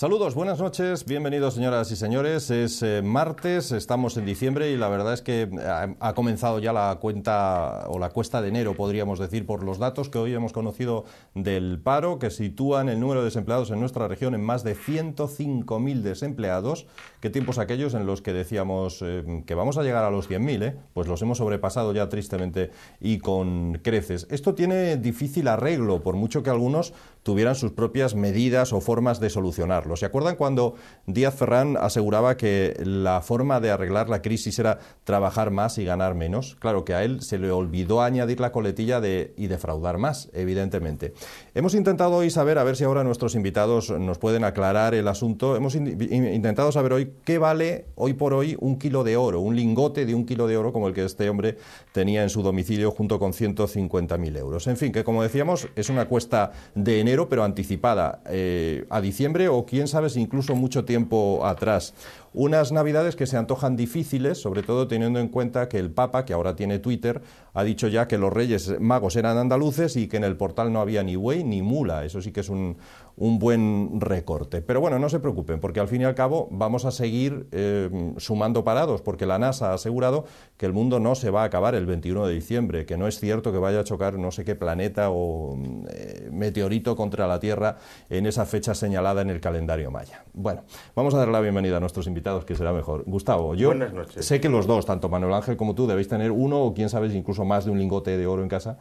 Saludos, buenas noches, bienvenidos señoras y señores. Es eh, martes, estamos en diciembre y la verdad es que eh, ha, comenzado ya la cuenta o la cuesta de enero, podríamos decir, por los datos que hoy hemos conocido del paro, que sitúan el número de desempleados en nuestra región en más de 105.000 desempleados. ¿Qué tiempos aquellos en los que decíamos eh, que vamos a llegar a los 100.000? Pues los hemos sobrepasado ya tristemente y con creces. Esto tiene difícil arreglo, por mucho que algunos tuvieran sus propias medidas o formas de solucionarlo. ¿Se acuerdan cuando Díaz Ferrán aseguraba que la forma de arreglar la crisis era trabajar más y ganar menos? Claro que a él se le olvidó añadir la coletilla de y defraudar más, evidentemente. Hemos intentado hoy saber, a ver si ahora nuestros invitados nos pueden aclarar el asunto, hemos intentado saber hoy qué vale hoy por hoy un kilo de oro, un lingote de un kilo de oro como el que este hombre tenía en su domicilio junto con 150.000 euros. En fin, que como decíamos es una cuesta de enero pero anticipada eh, a diciembre o quién sabe si incluso mucho tiempo atrás. Unas navidades que se antojan difíciles, sobre todo teniendo en cuenta que el Papa, que ahora tiene Twitter, ha dicho ya que los reyes magos eran andaluces y que en el portal no había ni buey ni mula. Eso sí que es un, un buen recorte. Pero bueno, no se preocupen, porque al fin y al cabo vamos a seguir eh, sumando parados, porque la NASA ha asegurado que el mundo no se va a acabar el 21 de diciembre, que no es cierto que vaya a chocar no sé qué planeta o eh, meteorito contra la Tierra en esa fecha señalada en el calendario maya. Bueno, vamos a dar la bienvenida a nuestros invitados, que será mejor. Gustavo, yo sé que los dos, tanto Manuel Ángel como tú, debéis tener uno o quién sabe incluso más de un lingote de oro en casa.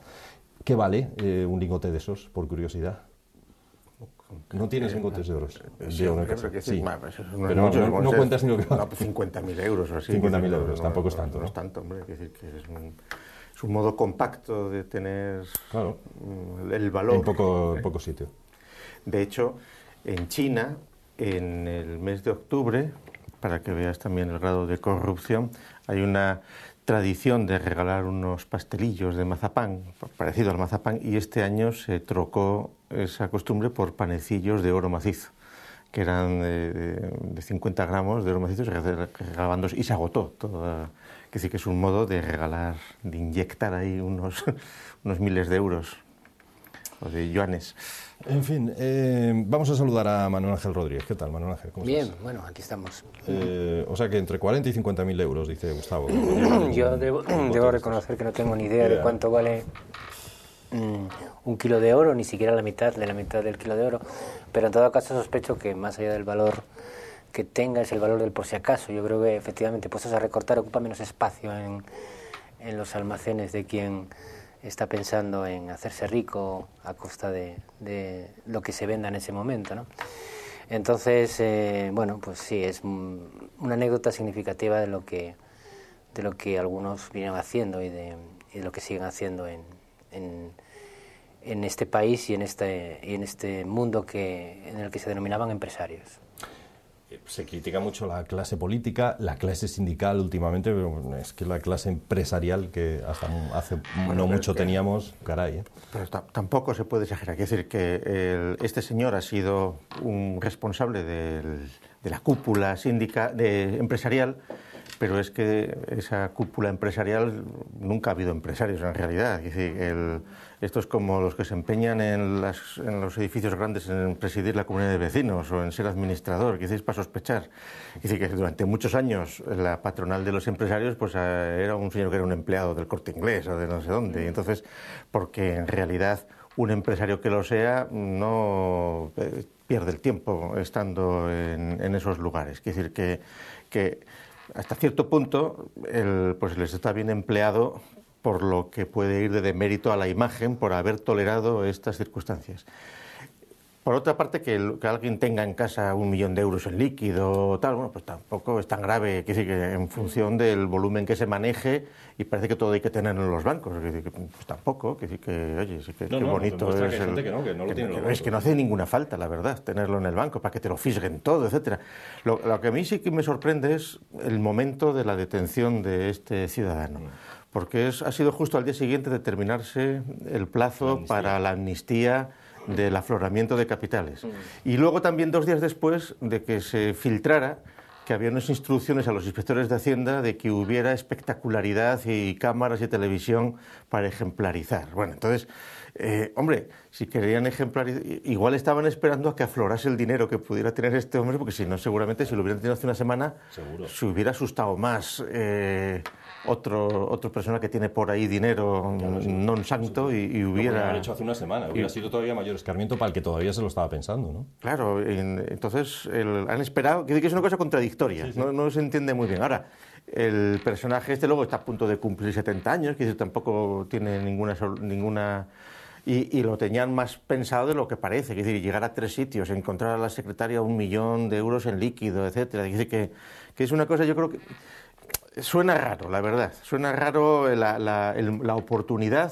¿Qué vale eh, un lingote de esos, por curiosidad? No tienes cincuenta euros. Sí, pero no, cuentas ni lo que 50.000 euros o así. 50.000 euros, tampoco es tanto. No, es tanto, hombre. Que es, un, es, un, modo compacto de tener mm, el valor. En poco, poco sitio. De hecho, en China, en el mes de octubre, para que veas también el grado de corrupción, hay una tradición de regalar unos pastelillos de mazapán, parecido al mazapán, y este año se trocó esa costumbre por panecillos de oro macizo, que eran de, 50 gramos de oro macizo, se y se agotó todo, Que sí que es un modo de regalar, de inyectar ahí unos miles de euros de Joanes. En fin, eh, vamos a saludar a Manuel Ángel Rodríguez. ¿Qué tal, Manuel Ángel? ¿Cómo Bien, bueno, aquí estamos. Eh, o sea que entre 40 y 50 mil euros, dice Gustavo. Yo debo, reconocer que no tengo ni idea de cuánto vale mm, un kilo de oro, ni siquiera la mitad de la mitad del kilo de oro. Pero en todo caso sospecho que más allá del valor que tenga es el valor del por si acaso. Yo creo que efectivamente puestos a recortar ocupa menos espacio en, en los almacenes de quien está pensando en hacerse rico a costa de, lo que se venda en ese momento. ¿no? Entonces, eh, bueno, pues sí, es una anécdota significativa de lo que, de lo que algunos vienen haciendo y de, lo que siguen haciendo en, este país y en este, y en este mundo que, en el que se denominaban empresarios. Eh, se critica mucho la clase política, la clase sindical últimamente, pero es que la clase empresarial que hace no mucho teníamos, caray. ¿eh? Pero tampoco se puede exagerar. Es decir, que este señor ha sido un responsable de la cúpula de, empresarial pero es que esa cúpula empresarial nunca ha habido empresarios en realidad. Es decir, esto es como los que se empeñan en, los edificios grandes en presidir la comunidad de vecinos o en ser administrador, es para sospechar. Es decir, que durante muchos años la patronal de los empresarios pues, ah, era un señor que era un empleado del corte inglés o de no sé dónde. Y entonces, porque en realidad un empresario que lo sea no eh, pierde el tiempo estando en, esos lugares. Es decir, que, que hasta cierto punto, pues les está bien empleado por lo que puede ir de demérito a la imagen por haber tolerado estas circunstancias. Por otra parte, que, que, alguien tenga en casa un millón de euros en líquido tal, bueno, pues tampoco es tan grave, que decir, que en función mm. del volumen que se maneje, y parece que todo hay que tenerlo en los bancos, que, pues tampoco, que que, oye, sí que, pues bonito es. Que, no, Es que no hace ninguna falta, la verdad, tenerlo en el banco, para que te lo fisguen todo, etcétera. Lo, que a mí sí que me sorprende es el momento de la detención de este ciudadano mm. porque es, ha sido justo al día siguiente determinarse el plazo para la amnistía del afloramiento de capitales. Mm. Y luego también dos días después de que se filtrara que había unas instrucciones a los inspectores de Hacienda de que hubiera espectacularidad y cámaras y televisión para ejemplarizar. Bueno, entonces, eh, hombre, si querían ejemplarizar, igual estaban esperando a que aflorase el dinero que pudiera tener este hombre, porque si no, seguramente si lo hubieran tenido hace una semana, se hubiera asustado más. Eh, otro, otra persona que tiene por ahí dinero no non santo Y, hubiera... Lo hecho hace una semana, hubiera sido todavía mayor escarmiento para el que todavía se lo estaba pensando, ¿no? Claro, entonces han esperado, que es una cosa contradictoria, no, no, se entiende muy bien. Ahora, el personaje este luego está a punto de cumplir 70 años, que tampoco tiene ninguna... ninguna y, lo tenían más pensado de lo que parece, es decir, llegar a tres sitios, encontrar a la secretaria un millón de euros en líquido, etcétera. Dice decir, que, que es una cosa, yo creo que Suena raro, la verdad. Suena raro la, oportunidad.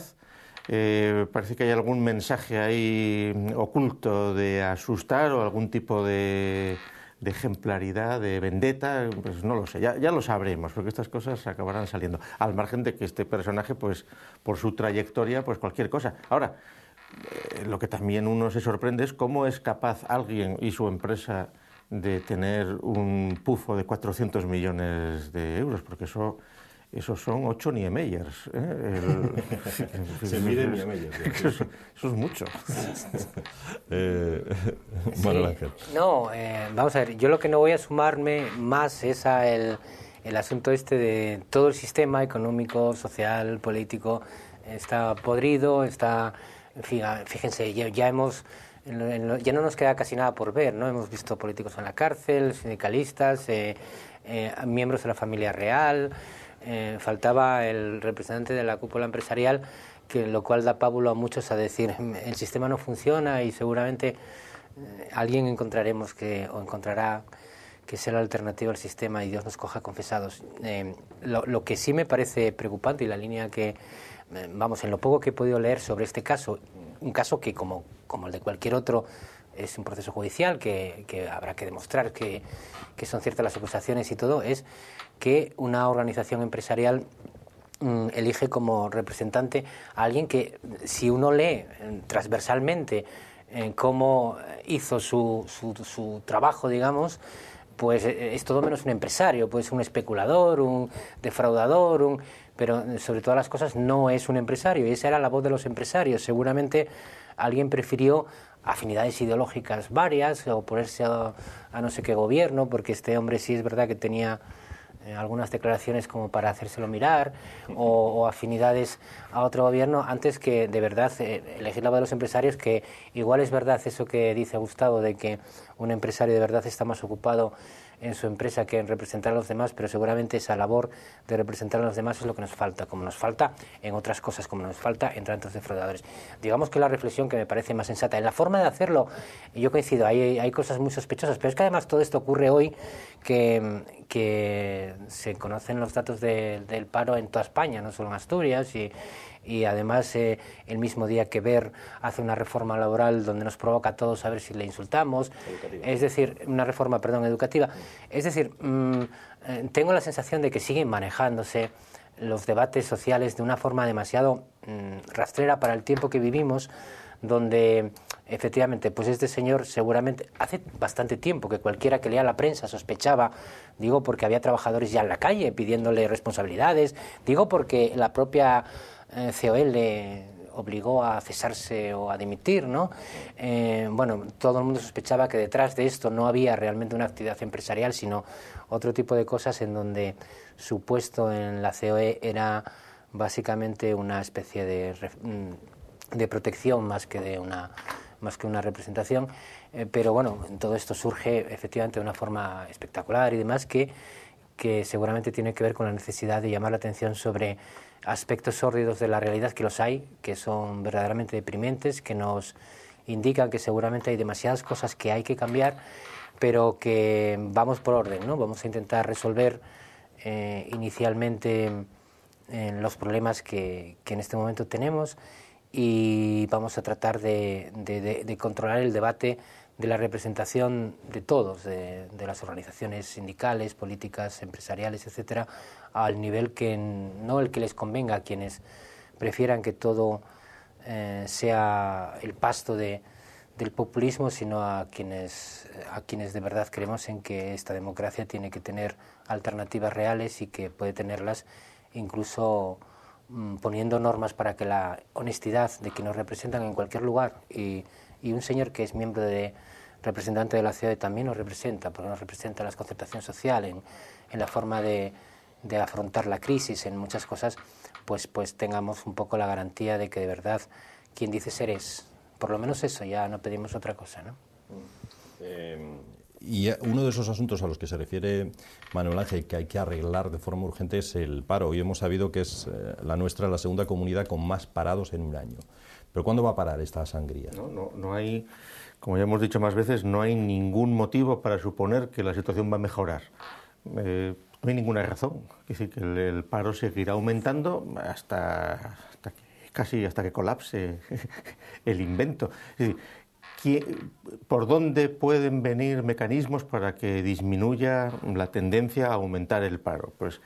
Eh, parece que hay algún mensaje ahí oculto de asustar o algún tipo de, ejemplaridad, de vendetta, pues no lo sé, ya, lo sabremos, porque estas cosas acabarán saliendo. Al margen de que este personaje, pues por su trayectoria, pues cualquier cosa. Ahora, eh, lo que también uno se sorprende es cómo es capaz alguien y su empresa de tener un pufo de 400 millones de euros, porque eso esos son ocho Niemeyers. ¿eh? Se Niemeyers. Eso, es mucho. Eh, no, eh, vamos a ver, yo lo que no voy a sumarme más es a el, el asunto este de todo el sistema económico, social, político, está podrido, está... Fíjense, ya hemos ya no nos queda casi nada por ver, ¿no? Hemos visto políticos en la cárcel, sindicalistas, eh, eh, miembros de la familia real, eh, faltaba el representante de la cúpula empresarial, que lo cual da pábulo a muchos a decir, el sistema no funciona y seguramente alguien encontraremos que, o encontrará que sea la alternativa al sistema y Dios nos coja confesados. lo que sí me parece preocupante y la línea que, vamos, en lo poco que he podido leer sobre este caso, un caso que, como, como el de cualquier otro, es un proceso judicial que, habrá que demostrar que, que, son ciertas las acusaciones y todo, es que una organización empresarial mm, elige como representante a alguien que, si uno lee eh, transversalmente eh, cómo hizo su, su, trabajo, digamos, pues eh, es todo menos un empresario, pues un especulador, un defraudador, un pero eh, sobre todas las cosas no es un empresario. Y esa era la voz de los empresarios. Seguramente alguien prefirió afinidades ideológicas varias, o ponerse a, no sé qué gobierno, porque este hombre sí es verdad que tenía eh, algunas declaraciones como para hacérselo mirar o, o, afinidades a otro gobierno antes que de verdad eh, elegir la voz de los empresarios que igual es verdad eso que dice Gustavo de que un empresario de verdad está más ocupado en su empresa que en representar a los demás, pero seguramente esa labor de representar a los demás es lo que nos falta, como nos falta en otras cosas, como nos falta en tantos defraudadores. Digamos que la reflexión que me parece más sensata, en la forma de hacerlo, yo coincido, hay, hay cosas muy sospechosas, pero es que además todo esto ocurre hoy que, se conocen los datos del paro en toda España, no solo en Asturias, y, y además eh, el mismo día que Ver hace una reforma laboral donde nos provoca a todos a ver si le insultamos, es decir, una reforma, perdón, educativa. Mm. Es decir, mm, eh, tengo la sensación de que siguen manejándose los debates sociales de una forma demasiado mm, rastrera para el tiempo que vivimos, donde efectivamente, pues este señor seguramente hace bastante tiempo que cualquiera que lea la prensa sospechaba, digo porque había trabajadores ya en la calle pidiéndole responsabilidades, digo porque la propia eh, COE le obligó a cesarse o a dimitir, ¿no? Eh, bueno, todo el mundo sospechaba que detrás de esto no había realmente una actividad empresarial, sino otro tipo de cosas en donde su puesto en la COE era básicamente una especie mm, de, protección más que de una más que una representación, eh, pero bueno, todo esto surge efectivamente de una forma espectacular y demás que, que seguramente tiene que ver con la necesidad de llamar la atención sobre aspectos sórdidos de la realidad, que los hay, que son verdaderamente deprimentes, que nos indican que seguramente hay demasiadas cosas que hay que cambiar, pero que vamos por orden, ¿no? Vamos a intentar resolver eh, inicialmente eh, los problemas que, que, en este momento tenemos y vamos a tratar de, controlar el debate de la representación de todos, de, las organizaciones sindicales, políticas, empresariales, etcétera, al nivel que no el que les convenga a quienes prefieran que todo eh, sea el pasto de, del populismo, sino a quienes, a quienes de verdad creemos en que esta democracia tiene que tener alternativas reales y que puede tenerlas incluso mm, poniendo normas para que la honestidad de que nos representan en cualquier lugar y, y un señor que es miembro de representante de la ciudad también nos representa, porque nos representa las concertaciones sociales, en, en la forma de, de afrontar la crisis, en muchas cosas, pues, pues tengamos un poco la garantía de que de verdad quien dice ser es. Por lo menos eso, ya no pedimos otra cosa. ¿no? Eh, y uno de esos asuntos a los que se refiere Manuel Ángel, que hay que arreglar de forma urgente, es el paro. Hoy hemos sabido que es eh, la nuestra la segunda comunidad con más parados en un año. ¿Pero cuándo va a parar esta sangría? No, no, hay, como ya hemos dicho más veces, no hay ningún motivo para suponer que la situación va a mejorar. Eh, no hay ninguna razón. Es decir, que el, paro seguirá aumentando hasta, casi hasta que colapse el invento. ¿por dónde pueden venir mecanismos para que disminuya la tendencia a aumentar el paro? Pues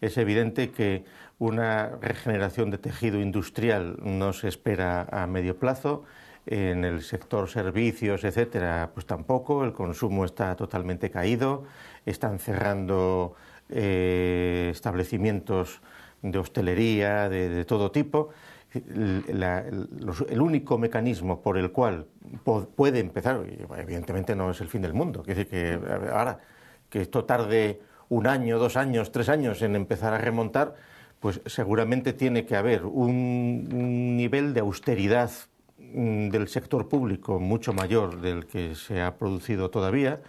es evidente que una regeneración de tejido industrial no se espera a medio plazo en el sector servicios, etcétera, pues tampoco, el consumo está totalmente caído, están cerrando eh, establecimientos de hostelería, de, todo tipo. el único mecanismo por el cual puede empezar, evidentemente no es el fin del mundo, quiere que ahora que esto tarde un año, dos años, tres años en empezar a remontar, pues seguramente tiene que haber un, nivel de austeridad mm, del sector público mucho mayor del que se ha producido todavía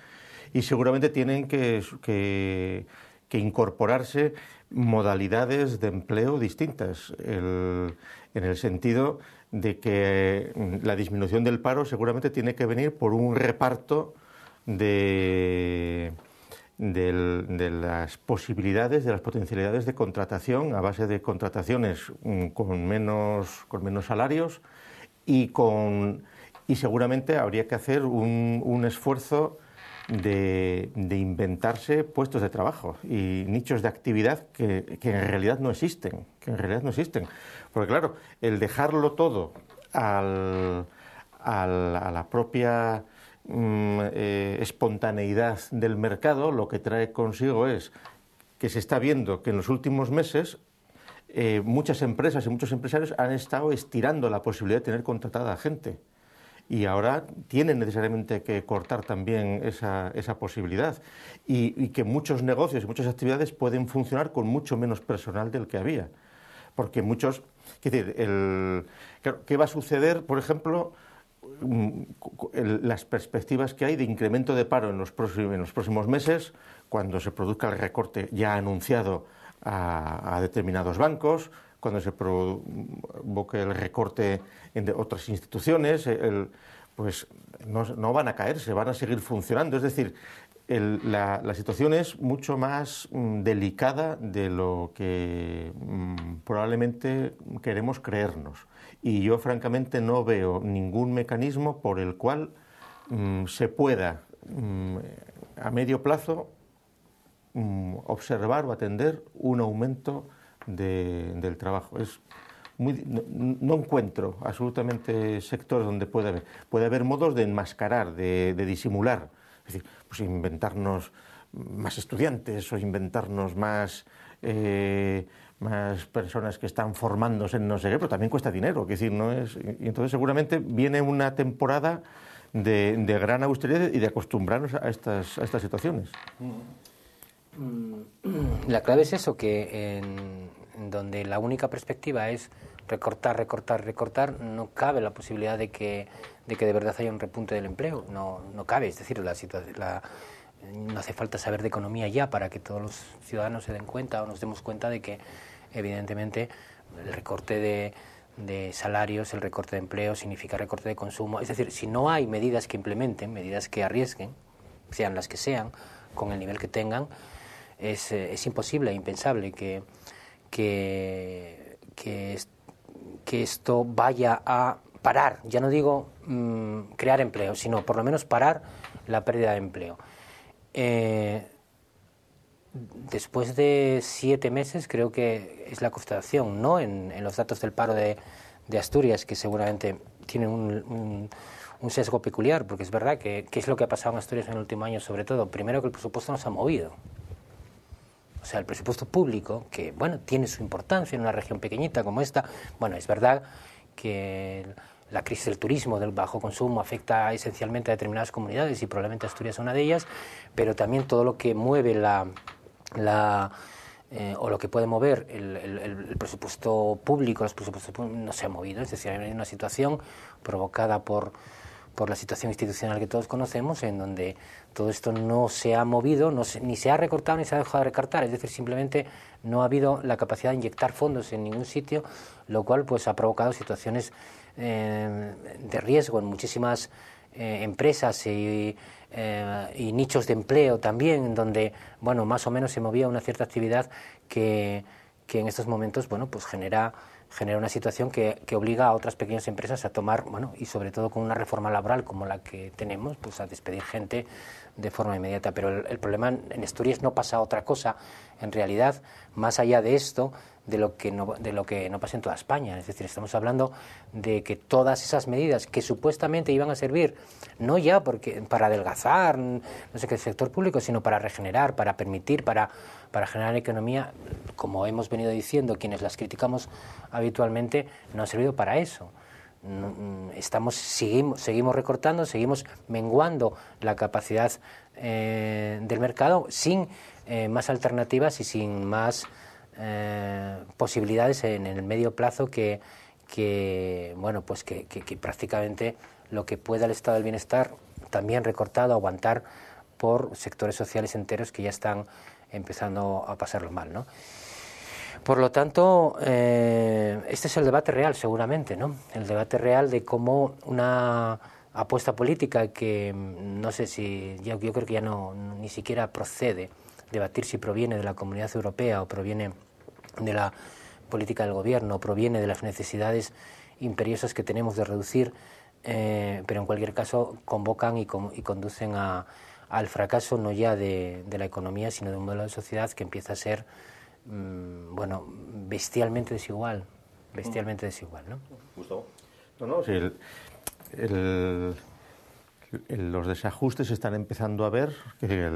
y seguramente tienen que, que que incorporarse modalidades de empleo distintas, en el sentido de que mm, la disminución del paro seguramente tiene que venir por un reparto de, las posibilidades, de las potencialidades de contratación a base de contrataciones mm, con menos, con menos salarios y, y seguramente habría que hacer un, un esfuerzo de, inventarse puestos de trabajo y nichos de actividad que, en realidad no existen, que en realidad no existen. Porque claro, el dejarlo todo a la propia mm, eh, espontaneidad del mercado, lo que trae consigo es que se está viendo que en los últimos meses eh, muchas empresas y muchos empresarios han estado estirando la posibilidad de tener contratada gente y ahora tienen necesariamente que cortar también esa, esa posibilidad y, que muchos negocios y muchas actividades pueden funcionar con mucho menos personal del que había. Porque muchos, ¿qué va a suceder, por ejemplo, mm, las perspectivas que hay de incremento de paro en los, próximos, meses, cuando se produzca el recorte ya anunciado a determinados bancos, cuando se provoque el recorte en otras instituciones, eh, pues no, van a caer, se van a seguir funcionando. Es decir, la, situación es mucho más mm, delicada de lo que mm, probablemente queremos creernos. Y yo francamente no veo ningún mecanismo por el cual mm, se pueda a medio plazo observar o atender un aumento del trabajo. Es muy, no, encuentro absolutamente sectores donde puede haber. Puede haber modos de enmascarar, de, disimular. Es decir, pues inventarnos más estudiantes o inventarnos más, eh, más personas que están formándose en no sé qué, pero también cuesta dinero. Decir, no es, y entonces seguramente viene una temporada de, gran austeridad y de acostumbrarnos a estas, a estas situaciones. La clave es eso, que en, donde la única perspectiva es recortar, recortar, recortar, no cabe la posibilidad de que de, que de verdad haya un repunte del empleo. No, no cabe, es decir, la, la, no hace falta saber de economía ya para que todos los ciudadanos se den cuenta o nos demos cuenta de que, evidentemente, el recorte de, de salarios, el recorte de empleo significa recorte de consumo. Es decir, si no hay medidas que implementen, medidas que arriesguen, sean las que sean, con el nivel que tengan, es, eh, es imposible, e impensable que que, que, que esto vaya a parar, ya no digo mm, crear empleo, sino por lo menos parar la pérdida de empleo. Eh, después de siete meses, creo que es la constatación ¿no? En, los datos del paro de, Asturias, que seguramente tienen un, sesgo peculiar, porque es verdad que es lo que ha pasado en Asturias en el último año, sobre todo? Primero que el presupuesto no se ha movido, o sea, el presupuesto público, que bueno, tiene su importancia en una región pequeñita como esta, bueno, es verdad que la crisis del turismo, del bajo consumo, afecta esencialmente a determinadas comunidades y probablemente Asturias es una de ellas, pero también todo lo que mueve la, la eh, o lo que puede mover el, presupuesto público, los presupuestos no se ha movido, es decir, hay una situación provocada por por la situación institucional que todos conocemos, en donde todo esto no se ha movido, ni se ha recortado ni se ha dejado de recartar, es decir, simplemente no ha habido la capacidad de inyectar fondos en ningún sitio, lo cual pues ha provocado situaciones eh, de riesgo en muchísimas eh, empresas eh, y, nichos de empleo también, en donde bueno más o menos se movía una cierta actividad que, que en estos momentos bueno pues genera genera una situación que, obliga a otras pequeñas empresas a tomar, bueno, y sobre todo con una reforma laboral como la que tenemos, pues a despedir gente de forma inmediata. Pero el, problema en Asturias no pasa otra cosa, en realidad, más allá de esto, de lo, que no, de lo que no pasa en toda España. Es decir, estamos hablando de que todas esas medidas que supuestamente iban a servir, no ya porque, para adelgazar, no sé qué, el sector público, sino para regenerar, para permitir, para para generar economía, como hemos venido diciendo quienes las criticamos habitualmente, no ha servido para eso. Mm, mm, estamos, seguimos, recortando, seguimos menguando la capacidad eh, del mercado sin eh, más alternativas y sin más eh, posibilidades en el medio plazo que, bueno, pues que prácticamente lo que pueda el estado del bienestar también recortado, aguantar por sectores sociales enteros que ya están empezando a pasarlo mal, ¿no? Por lo tanto, eh, este es el debate real, seguramente, ¿no? El debate real de cómo una apuesta política que mm, no sé si yo, creo que ya no ni siquiera procede debatir si proviene de la Comunidad Europea o proviene de la política del gobierno, o proviene de las necesidades imperiosas que tenemos de reducir, eh, pero en cualquier caso convocan y conducen a, al fracaso no ya de, la economía, sino de un modelo de sociedad que empieza a ser, mm, bueno, bestialmente desigual, bestialmente desigual, ¿no? Gustavo. No, no, los desajustes están empezando a ver, que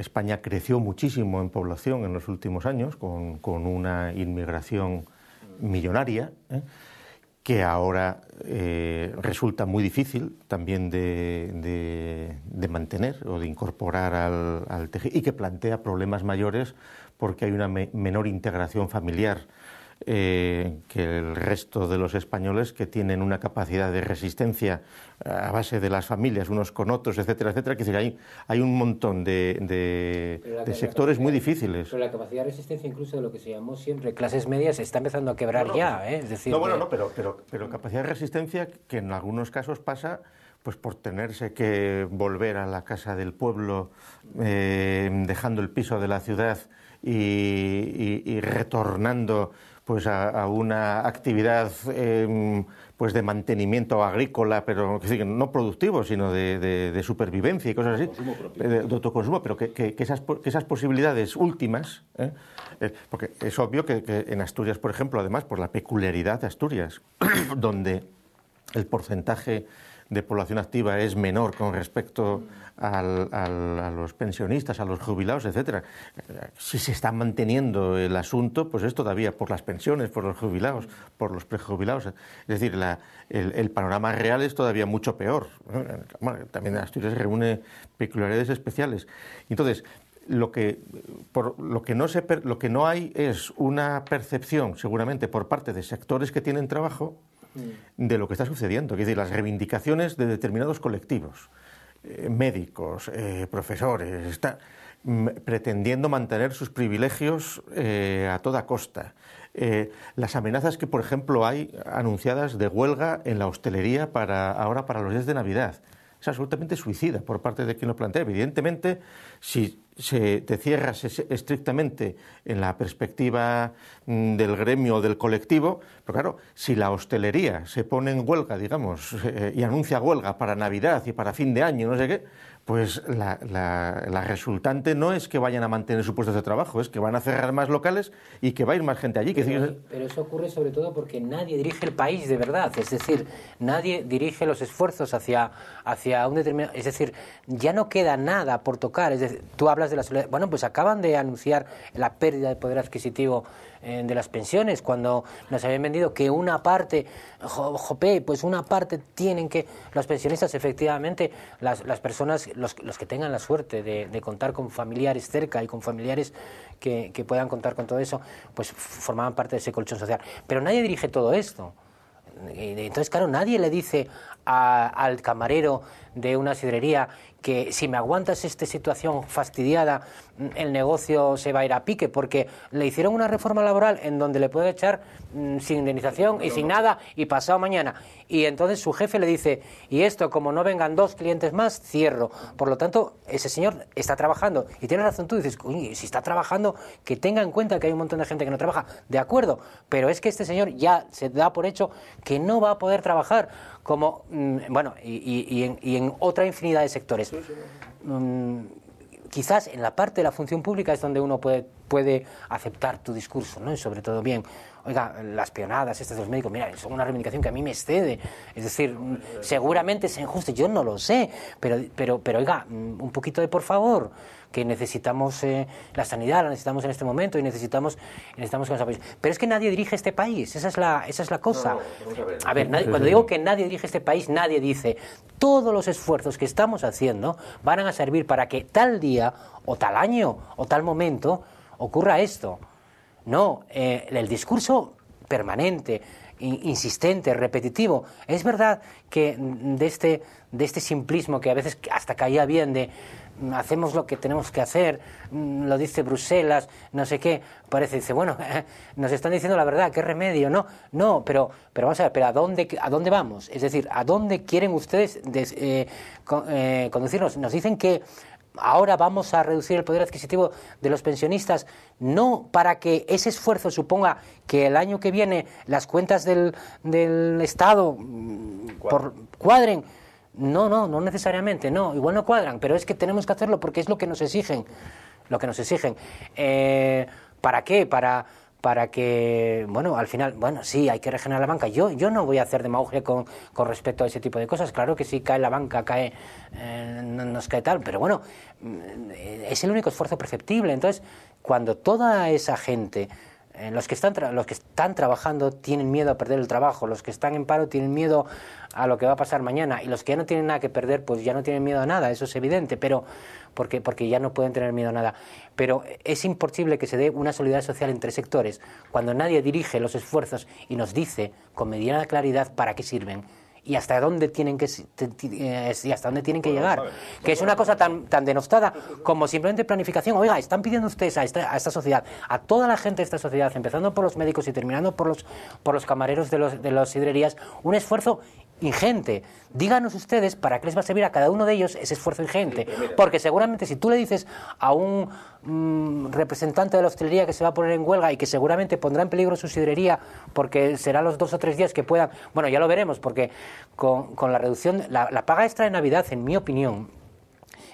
España creció muchísimo en población en los últimos años, con, una inmigración millonaria, ¿eh? que ahora eh, resulta muy difícil también de, mantener o de incorporar al, al tejido y que plantea problemas mayores porque hay una menor integración familiar eh, que el resto de los españoles que tienen una capacidad de resistencia eh, a base de las familias unos con otros, etcétera, etcétera. Que decir, hay, hay un montón de, de, sectores muy difíciles. Pero la capacidad de resistencia incluso de lo que se llamó siempre clases medias está empezando a quebrar ya. Pues, ¿eh? Es decir, no, bueno, no, pero, pero, pero capacidad de resistencia que en algunos casos pasa pues por tenerse que volver a la casa del pueblo, dejando el piso de la ciudad y, y retornando pues a, una actividad em, pues de mantenimiento agrícola, pero no productivo, sino de, supervivencia y cosas así, eh, de, autoconsumo, pero que, esas, esas, posibilidades últimas, ¿eh? Eh, porque es obvio que, en Asturias, por ejemplo, además por la peculiaridad de Asturias, donde el porcentaje de población activa es menor con respecto a los pensionistas, a los jubilados, etcétera. Si se está manteniendo el asunto, pues es todavía por las pensiones, por los jubilados, por los prejubilados. Es decir, el, panorama real es todavía mucho peor. También también Asturias reúne peculiaridades especiales. Entonces, lo que, no lo que no hay es una percepción, seguramente, por parte de sectores que tienen trabajo mm. de lo que está sucediendo, es decir, las reivindicaciones de determinados colectivos. Eh, médicos, eh, profesores, está, mm, pretendiendo mantener sus privilegios eh, a toda costa. las amenazas que, por ejemplo, hay anunciadas de huelga en la hostelería para ahora para los días de Navidad es absolutamente suicida por parte de quien lo plantea. Evidentemente, si se, te cierras estrictamente en la perspectiva mm, del gremio o del colectivo, pero claro, si la hostelería se pone en huelga, digamos, eh, y anuncia huelga para Navidad y para fin de año, no sé qué, pues la, resultante no es que vayan a mantener sus puestos de trabajo, es que van a cerrar más locales y que va a ir más gente allí. Pero, pero, eso ocurre sobre todo porque nadie dirige el país de verdad, es decir, nadie dirige los esfuerzos hacia, un determinado... Es decir, ya no queda nada por tocar. Es decir, tú hablas de la... Bueno, pues acaban de anunciar la pérdida de poder adquisitivo eh, de las pensiones, cuando nos habían vendido que una parte, jope, pues una parte tienen que, los pensionistas efectivamente, las, personas, los, los, que tengan la suerte de, contar con familiares cerca y con familiares que, puedan contar con todo eso, pues formaban parte de ese colchón social. Pero nadie dirige todo esto. Entonces, claro, nadie le dice al camarero de una sidrería que si me aguantas esta situación fastidiada el negocio se va a ir a pique, porque le hicieron una reforma laboral en donde le puede echar mm, sin indemnización y sin nada y pasado mañana. Y entonces su jefe le dice, y esto, como no vengan dos clientes más, cierro. Por lo tanto, ese señor está trabajando. Y tienes razón tú, dices, Uy, si está trabajando, que tenga en cuenta que hay un montón de gente que no trabaja. De acuerdo, pero es que este señor ya se da por hecho que no va a poder trabajar como, mm, bueno, y, en, otra infinidad de sectores. Mm, quizás en la parte de la función pública es donde uno puede puede aceptar tu discurso, ¿no? Y sobre todo bien, oiga, las peonadas estas de los médicos, mira, es una reivindicación que a mí me excede. Es decir, mm, seguramente es injusto, yo no lo sé, pero, pero, pero oiga, mm, un poquito de por favor, que necesitamos eh, la sanidad, la necesitamos en este momento y necesitamos, necesitamos que nos apoyen. Pero es que nadie dirige este país, esa es la, esa es la cosa. a ver, cuando digo que nadie dirige este país, nadie dice, todos los esfuerzos que estamos haciendo van a servir para que tal día o tal año o tal momento ocurra esto. No, eh, el discurso permanente, insistente, repetitivo. Es verdad que de este, de este simplismo que a veces hasta caía bien, de mm, hacemos lo que tenemos que hacer, mm, lo dice Bruselas, no sé qué, parece, dice, bueno, nos están diciendo la verdad, qué remedio, no, no, pero, pero vamos a ver, pero ¿a dónde, a dónde vamos? Es decir, ¿a dónde quieren ustedes eh, eh, conducirnos? Nos dicen que ahora vamos a reducir el poder adquisitivo de los pensionistas, no para que ese esfuerzo suponga que el año que viene las cuentas del, Estado mm, por, cuadren. No, no, no necesariamente, no, igual no cuadran, pero es que tenemos que hacerlo porque es lo que nos exigen, lo que nos exigen. Eh, ¿Para qué? Para para que, bueno, al final, bueno, sí, hay que regenerar la banca. Yo, yo no voy a hacer de con, con respecto a ese tipo de cosas. Claro que si cae la banca, cae, eh, nos cae tal, pero bueno, mm, es el único esfuerzo perceptible. Entonces, cuando toda esa gente eh, los que están los que están trabajando tienen miedo a perder el trabajo, los que están en paro tienen miedo a lo que va a pasar mañana y los que ya no tienen nada que perder pues ya no tienen miedo a nada, eso es evidente, pero porque porque ya no pueden tener miedo a nada pero es imposible que se dé una solidaridad social entre sectores cuando nadie dirige los esfuerzos y nos dice con mediana claridad para qué sirven y hasta dónde tienen que eh, hasta dónde tienen que llegar, que es una cosa tan, tan denostada como simplemente planificación. Oiga, están pidiendo ustedes a esta, sociedad, a toda la gente de esta sociedad, empezando por los médicos y terminando por los por los camareros de los de las sidrerías, un esfuerzo ingente. Díganos ustedes para qué les va a servir a cada uno de ellos ese esfuerzo ingente. Pues porque seguramente si tú le dices a un mm, representante de la hostelería que se va a poner en huelga y que seguramente pondrá en peligro su sidrería porque será los dos o tres días que puedan... Bueno, ya lo veremos porque con, la reducción, la, la paga extra de Navidad, en mi opinión,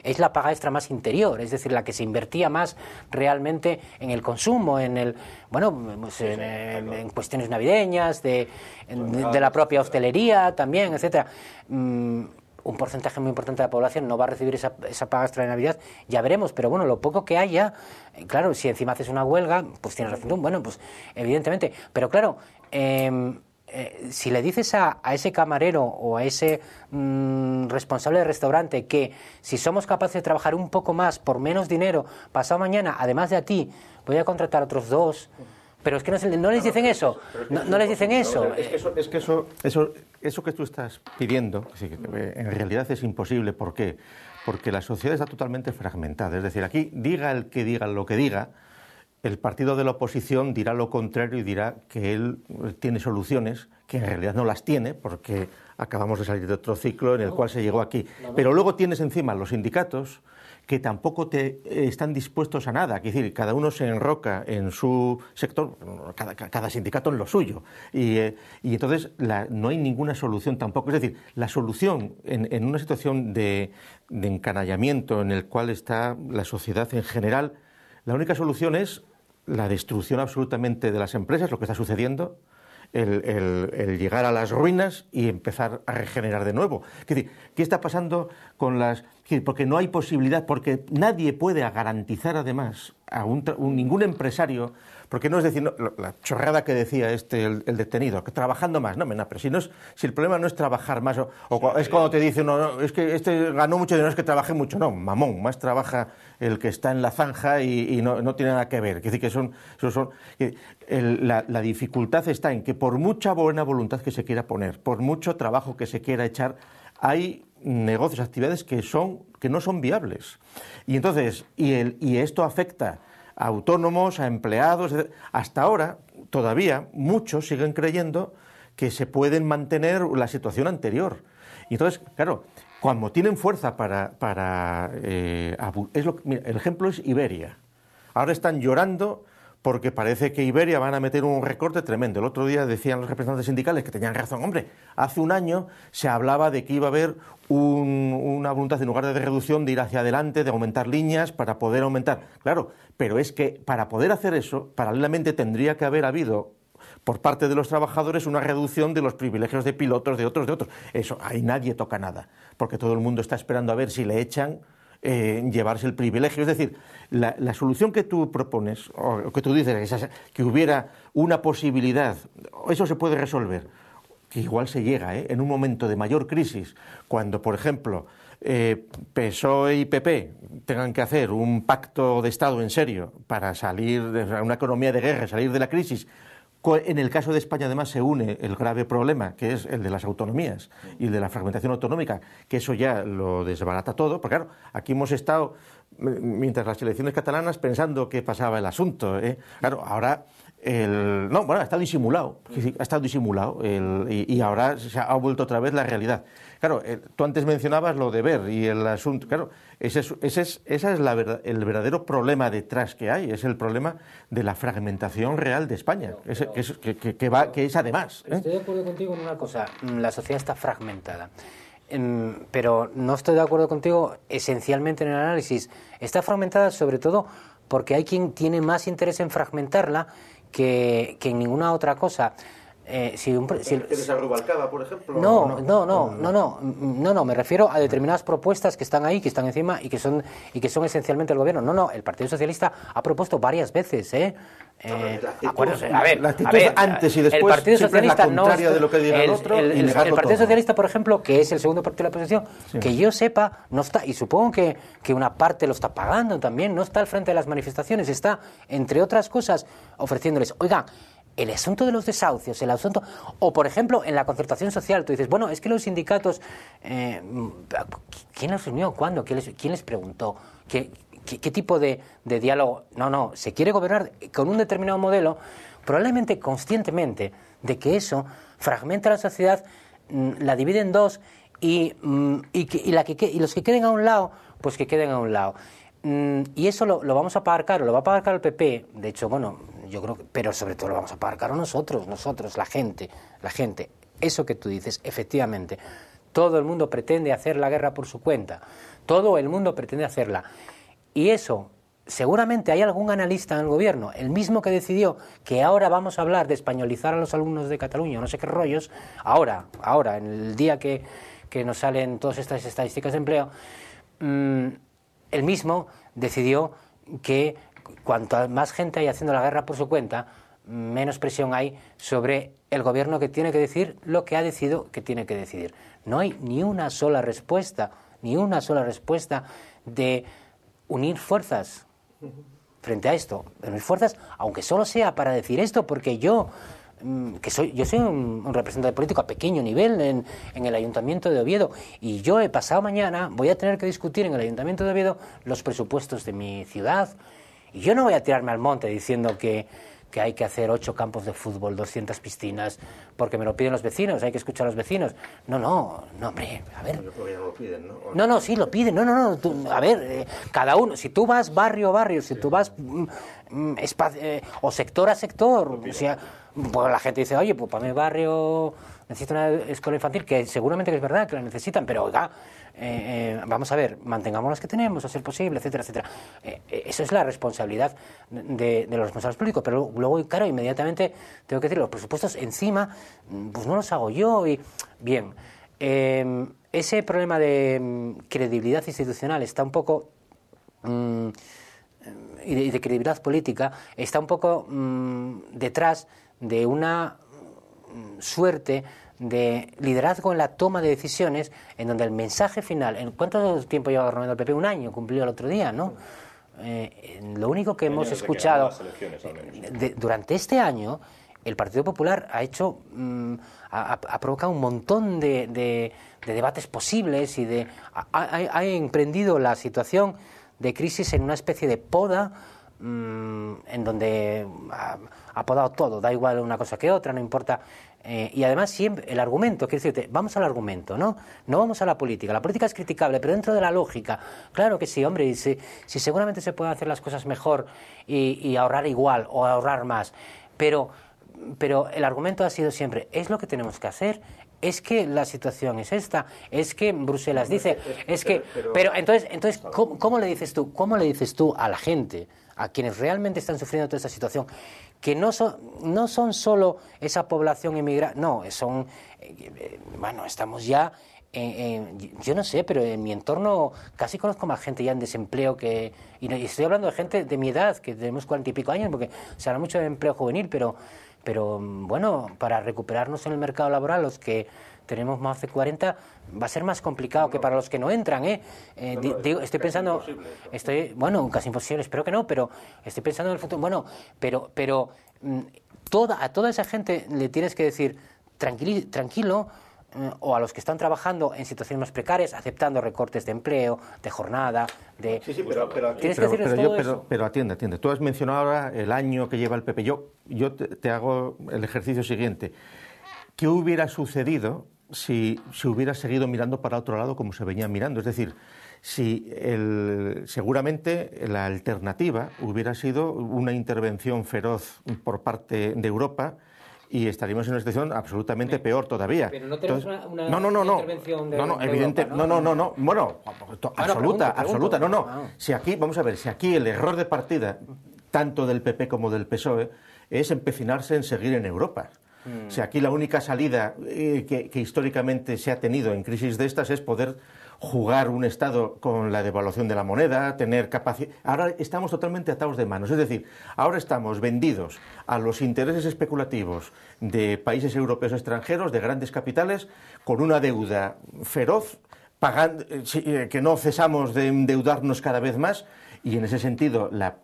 es la paga extra más interior, es decir, la que se invertía más realmente en el consumo, en el bueno, pues, en, cuestiones navideñas, de, pues, la propia hostelería también, etcétera. Mm, un porcentaje muy importante de la población no va a recibir esa, esa paga extra de Navidad, ya veremos, pero bueno, lo poco que haya, eh, claro, si encima haces una huelga, pues tienes razón, bueno, pues evidentemente, pero claro, em, eh, si le dices a, ese camarero o a ese mm, responsable de restaurante que si somos capaces de trabajar un poco más por menos dinero, pasado mañana, además de a ti, voy a contratar a otros dos. Pero es que no, les dicen eso. No, les dicen eso. Es que, eso, que eso, que tú estás pidiendo, eh, en realidad es imposible. ¿Por qué? Porque la sociedad está totalmente fragmentada. Es decir, aquí diga el que diga lo que diga, el partido de la oposición dirá lo contrario y dirá que él eh, tiene soluciones, que en realidad no las tiene, porque acabamos de salir de otro ciclo en el cual se llegó aquí. Pero luego tienes encima los sindicatos que tampoco te eh, están dispuestos a nada. Es decir, cada uno se enroca en su sector, cada, sindicato en lo suyo. Eh, y, entonces la, no hay ninguna solución tampoco. Es decir, la solución en, una situación de, de encanallamiento en el cual está la sociedad en general, la única solución es la destrucción absolutamente de las empresas, lo que está sucediendo, el, llegar a las ruinas y empezar a regenerar de nuevo. ¿qué está pasando con las...? Porque no hay posibilidad, porque nadie puede garantizar además a ningún empresario porque no es decir, la chorrada que decía este, el, detenido, que trabajando más, no, mena, pero si, no es, si el problema no es trabajar más, o, es cuando te dice no, es que este ganó mucho dinero, es que trabajé mucho, no, mamón, más trabaja el que está en la zanja y, no, tiene nada que ver. Es decir, que son, la, la dificultad está en que por mucha buena voluntad que se quiera poner, por mucho trabajo que se quiera echar, hay negocios, actividades que, son, que no son viables. Y entonces, y, el, y esto afecta a autónomos, a empleados. Hasta ahora, todavía, muchos siguen creyendo que se pueden mantener la situación anterior. Y entonces, claro, cuando tienen fuerza para... para eh, es lo, el ejemplo es Iberia. Ahora están llorando porque parece que Iberia van a meter un recorte tremendo. El otro día decían los representantes sindicales que tenían razón. Hombre, hace un año se hablaba de que iba a haber un, una voluntad, en lugar de reducción, de ir hacia adelante, de aumentar líneas para poder aumentar. Claro, pero es que para poder hacer eso, paralelamente tendría que haber habido por parte de los trabajadores una reducción de los privilegios de pilotos, de otros, de otros. Eso, ahí nadie toca nada, porque todo el mundo está esperando a ver si le echan eh, llevarse el privilegio. Es decir, la, solución que tú propones, o que tú dices, que, hubiera una posibilidad, eso se puede resolver. Que igual se llega, ¿eh? en un momento de mayor crisis, cuando, por ejemplo, eh, PSOE y PP tengan que hacer un pacto de Estado en serio para salir de una economía de guerra, salir de la crisis, en el caso de España, además, se une el grave problema, que es el de las autonomías y el de la fragmentación autonómica, que eso ya lo desbarata todo, porque claro, aquí hemos estado, mm, mientras las elecciones catalanas, pensando qué pasaba el asunto. ¿eh? Claro, ahora no, bueno, ha estado disimulado, ha estado disimulado y, ahora se ha, vuelto otra vez la realidad. Claro, eh, tú antes mencionabas lo de ver y el asunto, claro, ese es, ese es, esa es el verdadero problema detrás que hay, es el problema de la fragmentación real de España, que, es además. ¿eh? Estoy de acuerdo contigo en una cosa, mm, la sociedad está fragmentada. Pero no estoy de acuerdo contigo esencialmente en el análisis. Está fragmentada sobre todo porque hay quien tiene más interés en fragmentarla que, que en ninguna otra cosa. Eh, si un, por ejemplo? No, no, no, no, no, no, no, me refiero a determinadas propuestas que están ahí, que están encima y que son, y que son esencialmente el gobierno. No, no, el Partido Socialista ha propuesto varias veces, ¿eh? Eh, a ver, la actitud antes y después el Partido Socialista de lo que el, otro el, Partido Socialista, por ejemplo, que es el segundo partido de la oposición, que yo sepa, no está, y supongo que, una parte lo está pagando también, no está al frente de las manifestaciones, está, entre otras cosas, ofreciéndoles, Oiga, el asunto de los desahucios, el asunto... O, por ejemplo, en la concertación social, tú dices, bueno, es que los sindicatos... Eh, ¿Quién los unió? ¿Cuándo? ¿Quién les, quién les preguntó? ¿Qué, tipo de, diálogo? No, no, se quiere gobernar con un determinado modelo, probablemente conscientemente de que eso fragmenta la sociedad, mm, la divide en dos mm, y, los que queden a un lado, pues que queden a un lado. Mm, y eso lo, vamos a pagar caro, lo va a pagar caro el PP, de hecho, bueno, yo creo que, pero sobre todo lo vamos a pagar caro nosotros, nosotros, la gente, la gente. Eso que tú dices, efectivamente, todo el mundo pretende hacer la guerra por su cuenta, todo el mundo pretende hacerla. Y eso, seguramente hay algún analista en el gobierno, el mismo que decidió que ahora vamos a hablar de españolizar a los alumnos de Cataluña, no sé qué rollos, ahora, ahora, en el día que, nos salen todas estas estadísticas de empleo, mm, el mismo decidió que cuanto más gente haya haciendo la guerra por su cuenta, menos presión hay sobre el gobierno que tiene que decir lo que ha decidido que tiene que decidir. No hay ni una sola respuesta, ni una sola respuesta de unir fuerzas frente a esto, unir fuerzas, aunque solo sea para decir esto, porque yo mm, que soy, yo soy un, representante político a pequeño nivel en, en, el Ayuntamiento de Oviedo y yo he pasado mañana, voy a tener que discutir en el Ayuntamiento de Oviedo los presupuestos de mi ciudad y yo no voy a tirarme al monte diciendo que, que hay que hacer ocho campos de fútbol, 200 piscinas, porque me lo piden los vecinos, hay que escuchar a los vecinos. No, no, no, hombre, a ver. no ¿no? No, sí, lo piden, no, no, no, a ver, eh, cada uno, si tú vas barrio a barrio, si tú vas mm, mm, eh, o sector a sector, o sea, pues la gente dice, oye, pues para mi barrio necesito una escuela infantil, que seguramente que es verdad que la necesitan, pero oiga, eh, eh, vamos a ver, mantengamos las que tenemos a ser posible, etcétera, etcétera. Eh, eso es la responsabilidad de, los responsables públicos, pero luego, claro, inmediatamente tengo que decir, los presupuestos encima, mm, pues no los hago yo y bien. Em, ese problema de mm, credibilidad institucional está un poco... Mm, y de, credibilidad política está un poco detrás de una suerte de liderazgo en la toma de decisiones, en donde el mensaje final, ¿en ¿cuánto tiempo lleva gobernando el PP? Un año, cumplió el otro día, ¿no? Eh, lo único que hemos escuchado eh, durante este año, el Partido Popular ha hecho, mm, ha, provocado un montón de, debates posibles y de ha emprendido la situación de crisis en una especie de poda Mm, en donde ha, ah, podado todo, da igual una cosa que otra, no importa. Eh, y además siempre el argumento, quiero decirte, vamos al argumento, ¿no? No vamos a la política. La política es criticable, pero dentro de la lógica, claro que sí, hombre, y si, seguramente se pueden hacer las cosas mejor y, ahorrar igual o ahorrar más, pero, pero el argumento ha sido siempre, es lo que tenemos que hacer, es que la situación es esta, es que Bruselas dice, eh, es que, pero entonces, entonces ¿cómo, le dices tú, cómo le dices tú a la gente? a quienes realmente están sufriendo toda esta situación, que no son, no son solo esa población inmigrante, no, son, eh, bueno, estamos ya yo no sé, pero en mi entorno casi conozco más gente ya en desempleo que... Y, estoy hablando de gente de mi edad, que tenemos cuarenta y pico años, porque se habla mucho de empleo juvenil, pero, pero bueno, para recuperarnos en el mercado laboral, los que tenemos más de 40, va a ser más complicado que para los que no entran. ¿eh? eh digo, estoy pensando, estoy, bueno, casi imposible, espero que no, pero estoy pensando en el futuro. Bueno, pero, pero mm, toda, a toda esa gente le tienes que decir, tranquilo, tranquilo mm, o a los que están trabajando en situaciones más precarias, aceptando recortes de empleo, de jornada, de... Sí, sí, pero, pero, ¿Tienes pero, atiende, atiende. Tú has mencionado ahora el año que lleva el PP. Yo, yo te hago el ejercicio siguiente. ¿Qué hubiera sucedido si se hubiera seguido mirando para otro lado como se venía mirando. Es decir, si el, seguramente la alternativa hubiera sido una intervención feroz por parte de Europa y estaríamos en una situación absolutamente peor todavía. Pero no tenemos una, intervención de, no, no, ¿no? no, no, no, bueno, absoluta, absoluta, no, no. Ah. Si aquí, vamos a ver, si aquí el error de partida tanto del PP como del PSOE es empecinarse en seguir en Europa. Mm. O sea, aquí la única salida eh, que, históricamente se ha tenido en crisis de estas es poder jugar un Estado con la devaluación de la moneda, tener capacidad. Ahora estamos totalmente atados de manos. Es decir, ahora estamos vendidos a los intereses especulativos de países europeos extranjeros, de grandes capitales, con una deuda feroz, eh, eh, que no cesamos de endeudarnos cada vez más. Y en ese sentido, la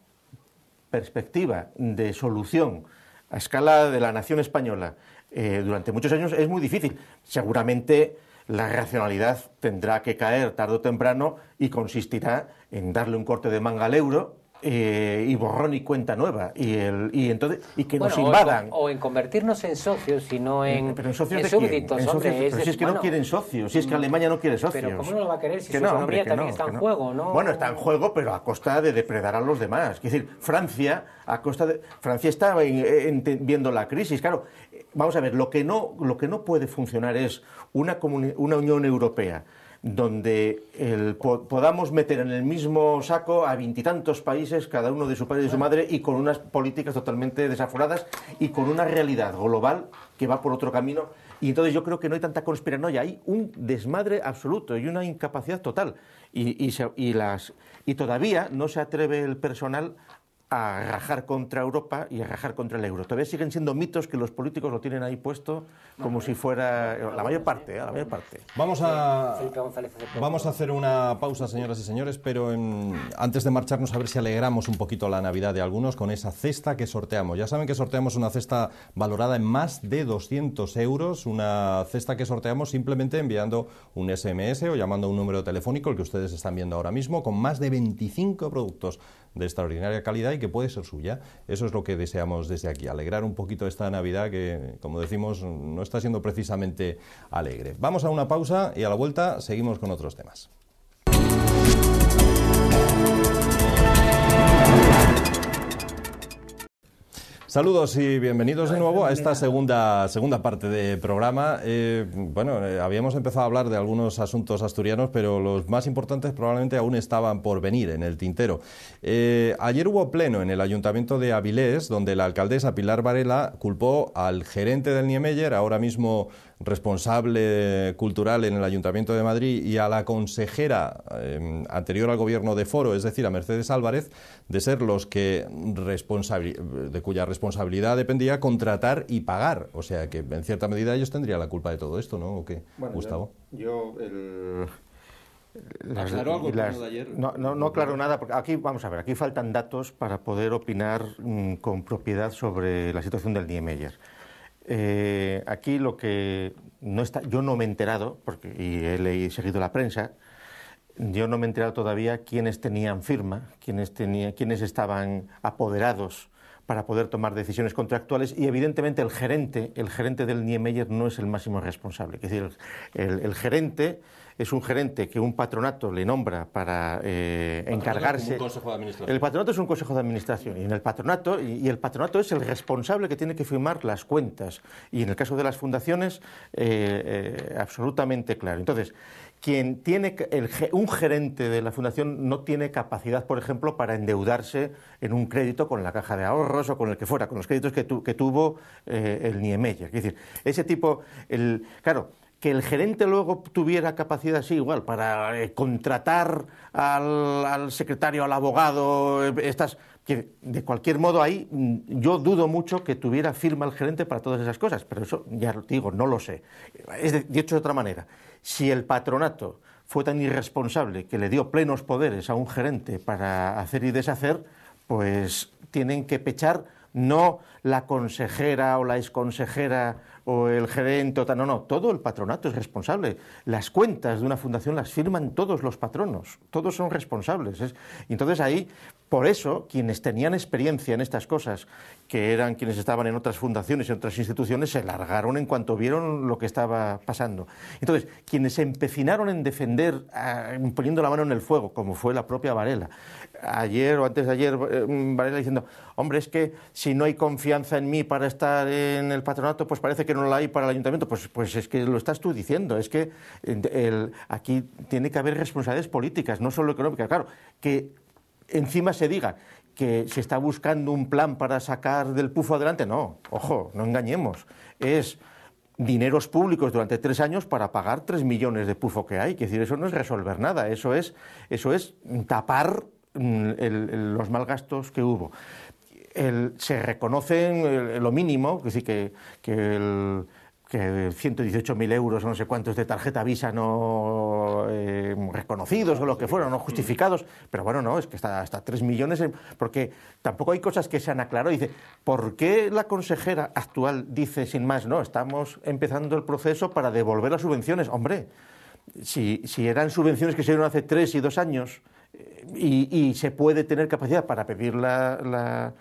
perspectiva de solución a escala de la nación española eh, durante muchos años es muy difícil. Seguramente la racionalidad tendrá que caer tarde o temprano y consistirá en darle un corte de manga al euro eh, y borrón y cuenta nueva y, el, y entonces y que nos invadan o, en convertirnos en socios sino en, pero socios súbditos es, si es que no quieren socios si es que mm, Alemania no quiere socios pero cómo no lo va a querer si que su no, también está en juego no bueno está en juego pero a costa de depredar a los demás es decir Francia a costa de Francia está viendo la crisis claro eh, vamos a ver lo que no lo que no puede funcionar es una una Unión Europea donde podamos meter en el mismo saco a veintitantos países, cada uno de su padre y de su madre, y con unas políticas totalmente desaforadas y con una realidad global que va por otro camino. Y entonces yo creo que no hay tanta conspiranoia, hay un desmadre absoluto y una incapacidad total. Y, y, las, y todavía no se atreve el personal a rajar contra Europa y a rajar contra el euro. Todavía siguen siendo mitos que los políticos lo tienen ahí puesto como si fuera eh, la mayor parte, eh, la mayor parte. Vamos a vamos a hacer una pausa, señoras y señores, pero antes de marcharnos a ver si alegramos un poquito la Navidad de algunos con esa cesta que sorteamos. Ya saben que sorteamos una cesta valorada en más de 200 euros, una cesta que sorteamos simplemente enviando un SMS o llamando a un número telefónico, el que ustedes están viendo ahora mismo, con más de 25 productos de extraordinaria calidad y que puede ser suya. Eso es lo que deseamos desde aquí, alegrar un poquito esta Navidad que, como decimos, no está siendo precisamente alegre. Vamos a una pausa y a la vuelta seguimos con otros temas. Saludos y bienvenidos de nuevo a esta segunda, segunda parte de programa. Eh, bueno, eh, habíamos empezado a hablar de algunos asuntos asturianos, pero los más importantes probablemente aún estaban por venir en el tintero. Eh, ayer hubo pleno en el Ayuntamiento de Avilés, donde la alcaldesa Pilar Varela culpó al gerente del Niemeyer, ahora mismo responsable cultural en el Ayuntamiento de Madrid y a la consejera eh, anterior al gobierno de Foro, es decir, a Mercedes Álvarez, de ser los que de cuya responsabilidad dependía contratar y pagar. O sea que en cierta medida ellos tendrían la culpa de todo esto, ¿no? ¿O qué, Gustavo? Yo, el... algo No, no, claro nada, porque aquí, vamos a ver, aquí faltan datos para poder opinar mm, con propiedad sobre la situación del Niemeyer. Eh, aquí lo que no está, yo no me he enterado, porque y he leído, seguido la prensa, yo no me he enterado todavía quiénes tenían firma, quiénes, estaban apoderados para poder tomar decisiones contractuales y evidentemente el gerente, el gerente del Niemeyer no es el máximo responsable. Es decir, el gerente es un gerente que un patronato le nombra para eh, encargarse. El patronato es un consejo de administración y en el patronato y, el patronato es el responsable que tiene que firmar las cuentas y en el caso de las fundaciones eh, eh, absolutamente claro. Entonces quien tiene un gerente de la fundación no tiene capacidad, por ejemplo, para endeudarse en un crédito con la caja de ahorros o con el que fuera, con los créditos que, que tuvo el Niemeyer. Es decir, ese tipo, el, claro, que el gerente luego tuviera capacidad, sí, igual, para eh, contratar al, secretario, al abogado, eh, estas... de cualquier modo ahí mm, yo dudo mucho que tuviera firma el gerente para todas esas cosas, pero eso ya lo digo, no lo sé. de hecho de otra manera, si el patronato fue tan irresponsable que le dio plenos poderes a un gerente para hacer y deshacer, pues tienen que pechar no la consejera o la exconsejera o el gerente, tota-, no, no, todo el patronato es responsable. Las cuentas de una fundación las firman todos los patronos, todos son responsables. entonces ahí, por eso, quienes tenían experiencia en estas cosas, que eran quienes estaban en otras fundaciones, y otras instituciones, se largaron en cuanto vieron lo que estaba pasando. Entonces, quienes se empecinaron en defender, ah, poniendo la mano en el fuego, como fue la propia Varela, ayer o antes de ayer eh, Varela diciendo, hombre, es que si no hay confianza en mí para estar en el patronato, pues parece que no la hay para el ayuntamiento. Pues, pues es que lo estás tú diciendo, es que eh, aquí tiene que haber responsabilidades políticas, no solo económicas. Claro, que encima se diga que se está buscando un plan para sacar del pufo adelante, no, ojo, no engañemos. Es dineros públicos durante tres años para pagar tres millones de pufo que hay. Es decir, eso no es resolver nada, eso es, eso es tapar Mm, el, los malgastos que hubo. se reconocen eh, lo mínimo, que sí que, que el que 118.000 euros o no sé cuántos de tarjeta Visa no eh, reconocidos o lo que fueron, no justificados, pero bueno, no, es que está hasta 3 millones, porque tampoco hay cosas que se han aclarado. Dice, ¿por qué la consejera actual dice sin más, no, estamos empezando el proceso para devolver las subvenciones? Hombre, si, si eran subvenciones que se dieron hace 3 y 2 años y, se puede tener capacidad para pedir la,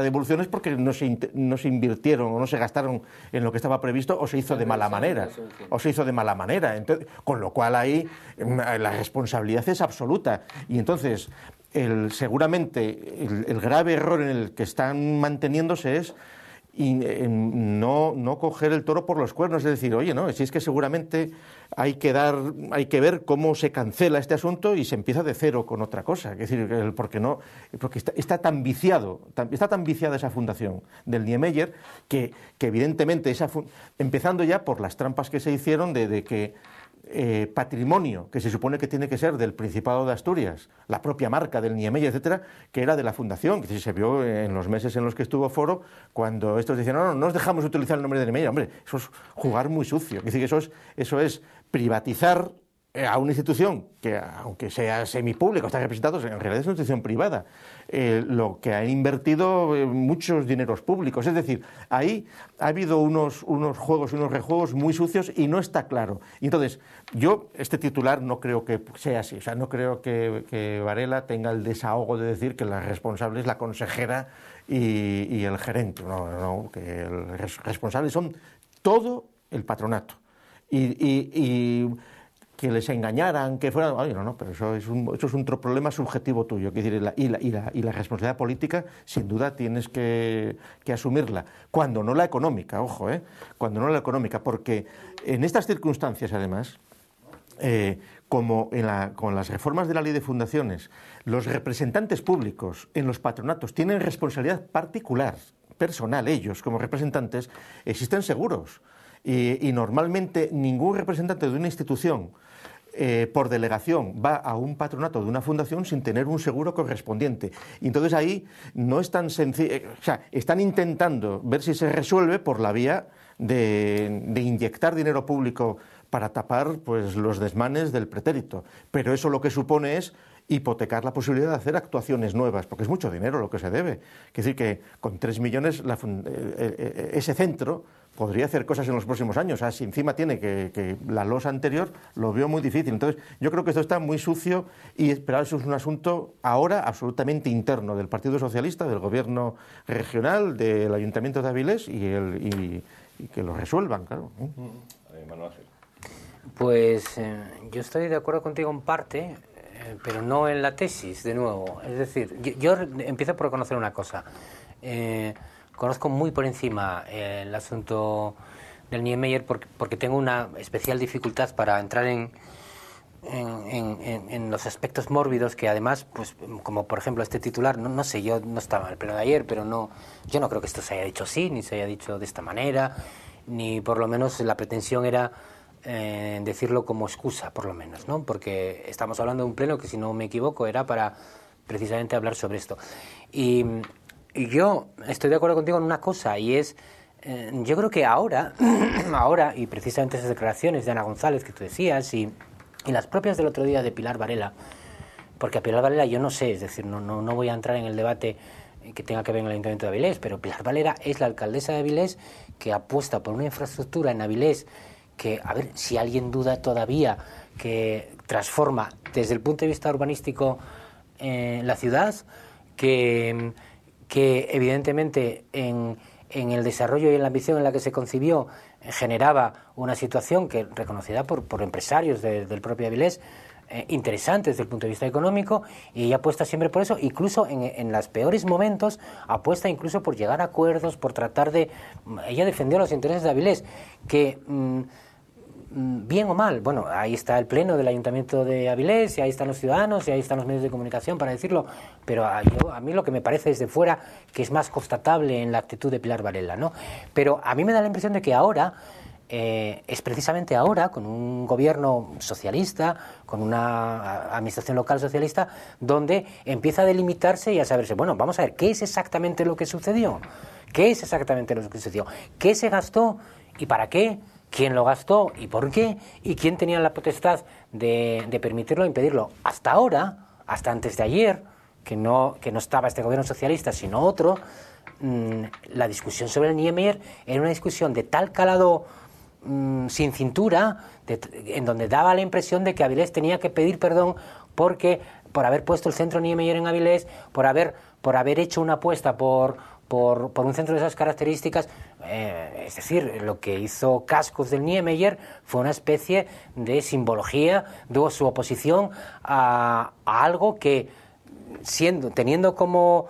devolución es porque no se, no se, invirtieron o no se gastaron en lo que estaba previsto o se hizo de mala manera. O se hizo de mala manera. Entonces, con lo cual ahí mm, la responsabilidad es absoluta. Y entonces, el, seguramente el grave error en el que están manteniéndose es y eh, no, no coger el toro por los cuernos, es decir, oye, no, si es que seguramente hay que dar, hay que ver cómo se cancela este asunto y se empieza de cero con otra cosa, es decir, porque no, porque está, tan viciado, está tan viciada esa fundación del Niemeyer que, evidentemente esa empezando ya por las trampas que se hicieron de que eh, patrimonio que se supone que tiene que ser del Principado de Asturias, la propia marca del Niemeyer, etcétera, que era de la Fundación, que se vio en los meses en los que estuvo Foro, cuando estos decían, no, no, nos dejamos utilizar el nombre de Niemeyer. Hombre, eso es jugar muy sucio. Es decir, eso es, eso es privatizar eh, a una institución que, aunque sea semipública, está representada, en realidad es una institución privada, eh, lo que ha invertido eh, muchos dineros públicos. Es decir, ahí ha habido unos, unos juegos y unos rejuegos muy sucios y no está claro. entonces, yo, este titular no creo que sea así. O sea, no creo que, Varela tenga el desahogo de decir que la responsable es la consejera y, el gerente. No, no, que el responsables son todo el patronato. y que les engañaran, que fueran... no, no, pero eso es un, eso es un problema subjetivo tuyo. Decir, y, la, y, la, y, la, y, la, responsabilidad política, sin duda, tienes que, que, asumirla. Cuando no la económica, ojo, ¿eh? Cuando no la económica, porque en estas circunstancias, además, eh, como en la, con las reformas de la ley de fundaciones, los representantes públicos en los patronatos tienen responsabilidad particular, personal, ellos como representantes, existen seguros. Y, normalmente ningún representante de una institución eh, por delegación va a un patronato de una fundación sin tener un seguro correspondiente. entonces ahí no es tan sencillo, eh, o sea, están intentando ver si se resuelve por la vía de, inyectar dinero público para tapar pues, los desmanes del pretérito. Pero eso lo que supone es hipotecar la posibilidad de hacer actuaciones nuevas, porque es mucho dinero lo que se debe. Es decir, que con 3 millones eh, ese centro podría hacer cosas en los próximos años. Así ah, encima tiene que, la losa anterior, lo vio muy difícil. Entonces, yo creo que esto está muy sucio y, pero eso es un asunto ahora absolutamente interno del Partido Socialista, del Gobierno regional, del Ayuntamiento de Avilés y, el, que lo resuelvan, claro. Mm. Pues eh, yo estoy de acuerdo contigo en parte, eh, pero no en la tesis, de nuevo. Es decir, yo, empiezo por reconocer una cosa. Eh, Conozco muy por encima eh, el asunto del Niemeyer porque, tengo una especial dificultad para entrar en, en, los aspectos mórbidos que además, pues como por ejemplo este titular, no, sé, yo no estaba en el pleno de ayer, pero no, yo no creo que esto se haya dicho así, ni se haya dicho de esta manera, ni por lo menos la pretensión era eh, decirlo como excusa, por lo menos, ¿no? Porque estamos hablando de un pleno que, si no me equivoco, era para precisamente hablar sobre esto. Y y yo estoy de acuerdo contigo en una cosa y es, eh, yo creo que ahora, ahora, y precisamente esas declaraciones de Ana González que tú decías y, y, las propias del otro día de Pilar Varela, porque a Pilar Varela yo no sé, es decir, no, no, voy a entrar en el debate que tenga que ver en el Ayuntamiento de Avilés, pero Pilar Valera es la alcaldesa de Avilés que apuesta por una infraestructura en Avilés que, a ver, si alguien duda todavía que transforma desde el punto de vista urbanístico eh, la ciudad, que que evidentemente en, el desarrollo y en la ambición en la que se concibió generaba una situación que reconocida por, por empresarios del propio Avilés, eh, interesante desde el punto de vista económico y ella apuesta siempre por eso, incluso en, en los peores momentos apuesta incluso por llegar a acuerdos, por tratar de... Ella defendió los intereses de Avilés, que... Mm, Mm, bien o mal, bueno, ahí está el pleno del Ayuntamiento de Avilés, y ahí están los ciudadanos, y ahí están los medios de comunicación para decirlo, pero a, mí lo que me parece desde fuera que es más constatable en la actitud de Pilar Varela, ¿no? Pero a mí me da la impresión de que ahora eh, es precisamente ahora, con un gobierno socialista, con una administración local socialista, donde empieza a delimitarse y a saberse, bueno, vamos a ver, ¿qué es exactamente lo que sucedió? ¿Qué es exactamente lo que sucedió? ¿Qué se gastó y para qué? quién lo gastó y por qué, y quién tenía la potestad de, permitirlo o impedirlo. Hasta ahora, hasta antes de ayer, que no, que no estaba este gobierno socialista, sino otro, mm, la discusión sobre el Niemeyer era una discusión de tal calado mm, sin cintura, en donde daba la impresión de que Avilés tenía que pedir perdón porque por haber puesto el centro Niemeyer en Avilés, por haber, por haber hecho una apuesta por por, un centro de esas características, eh, es decir, lo que hizo Cascos del Niemeyer fue una especie de simbología de su oposición a, algo que, siendo, teniendo como,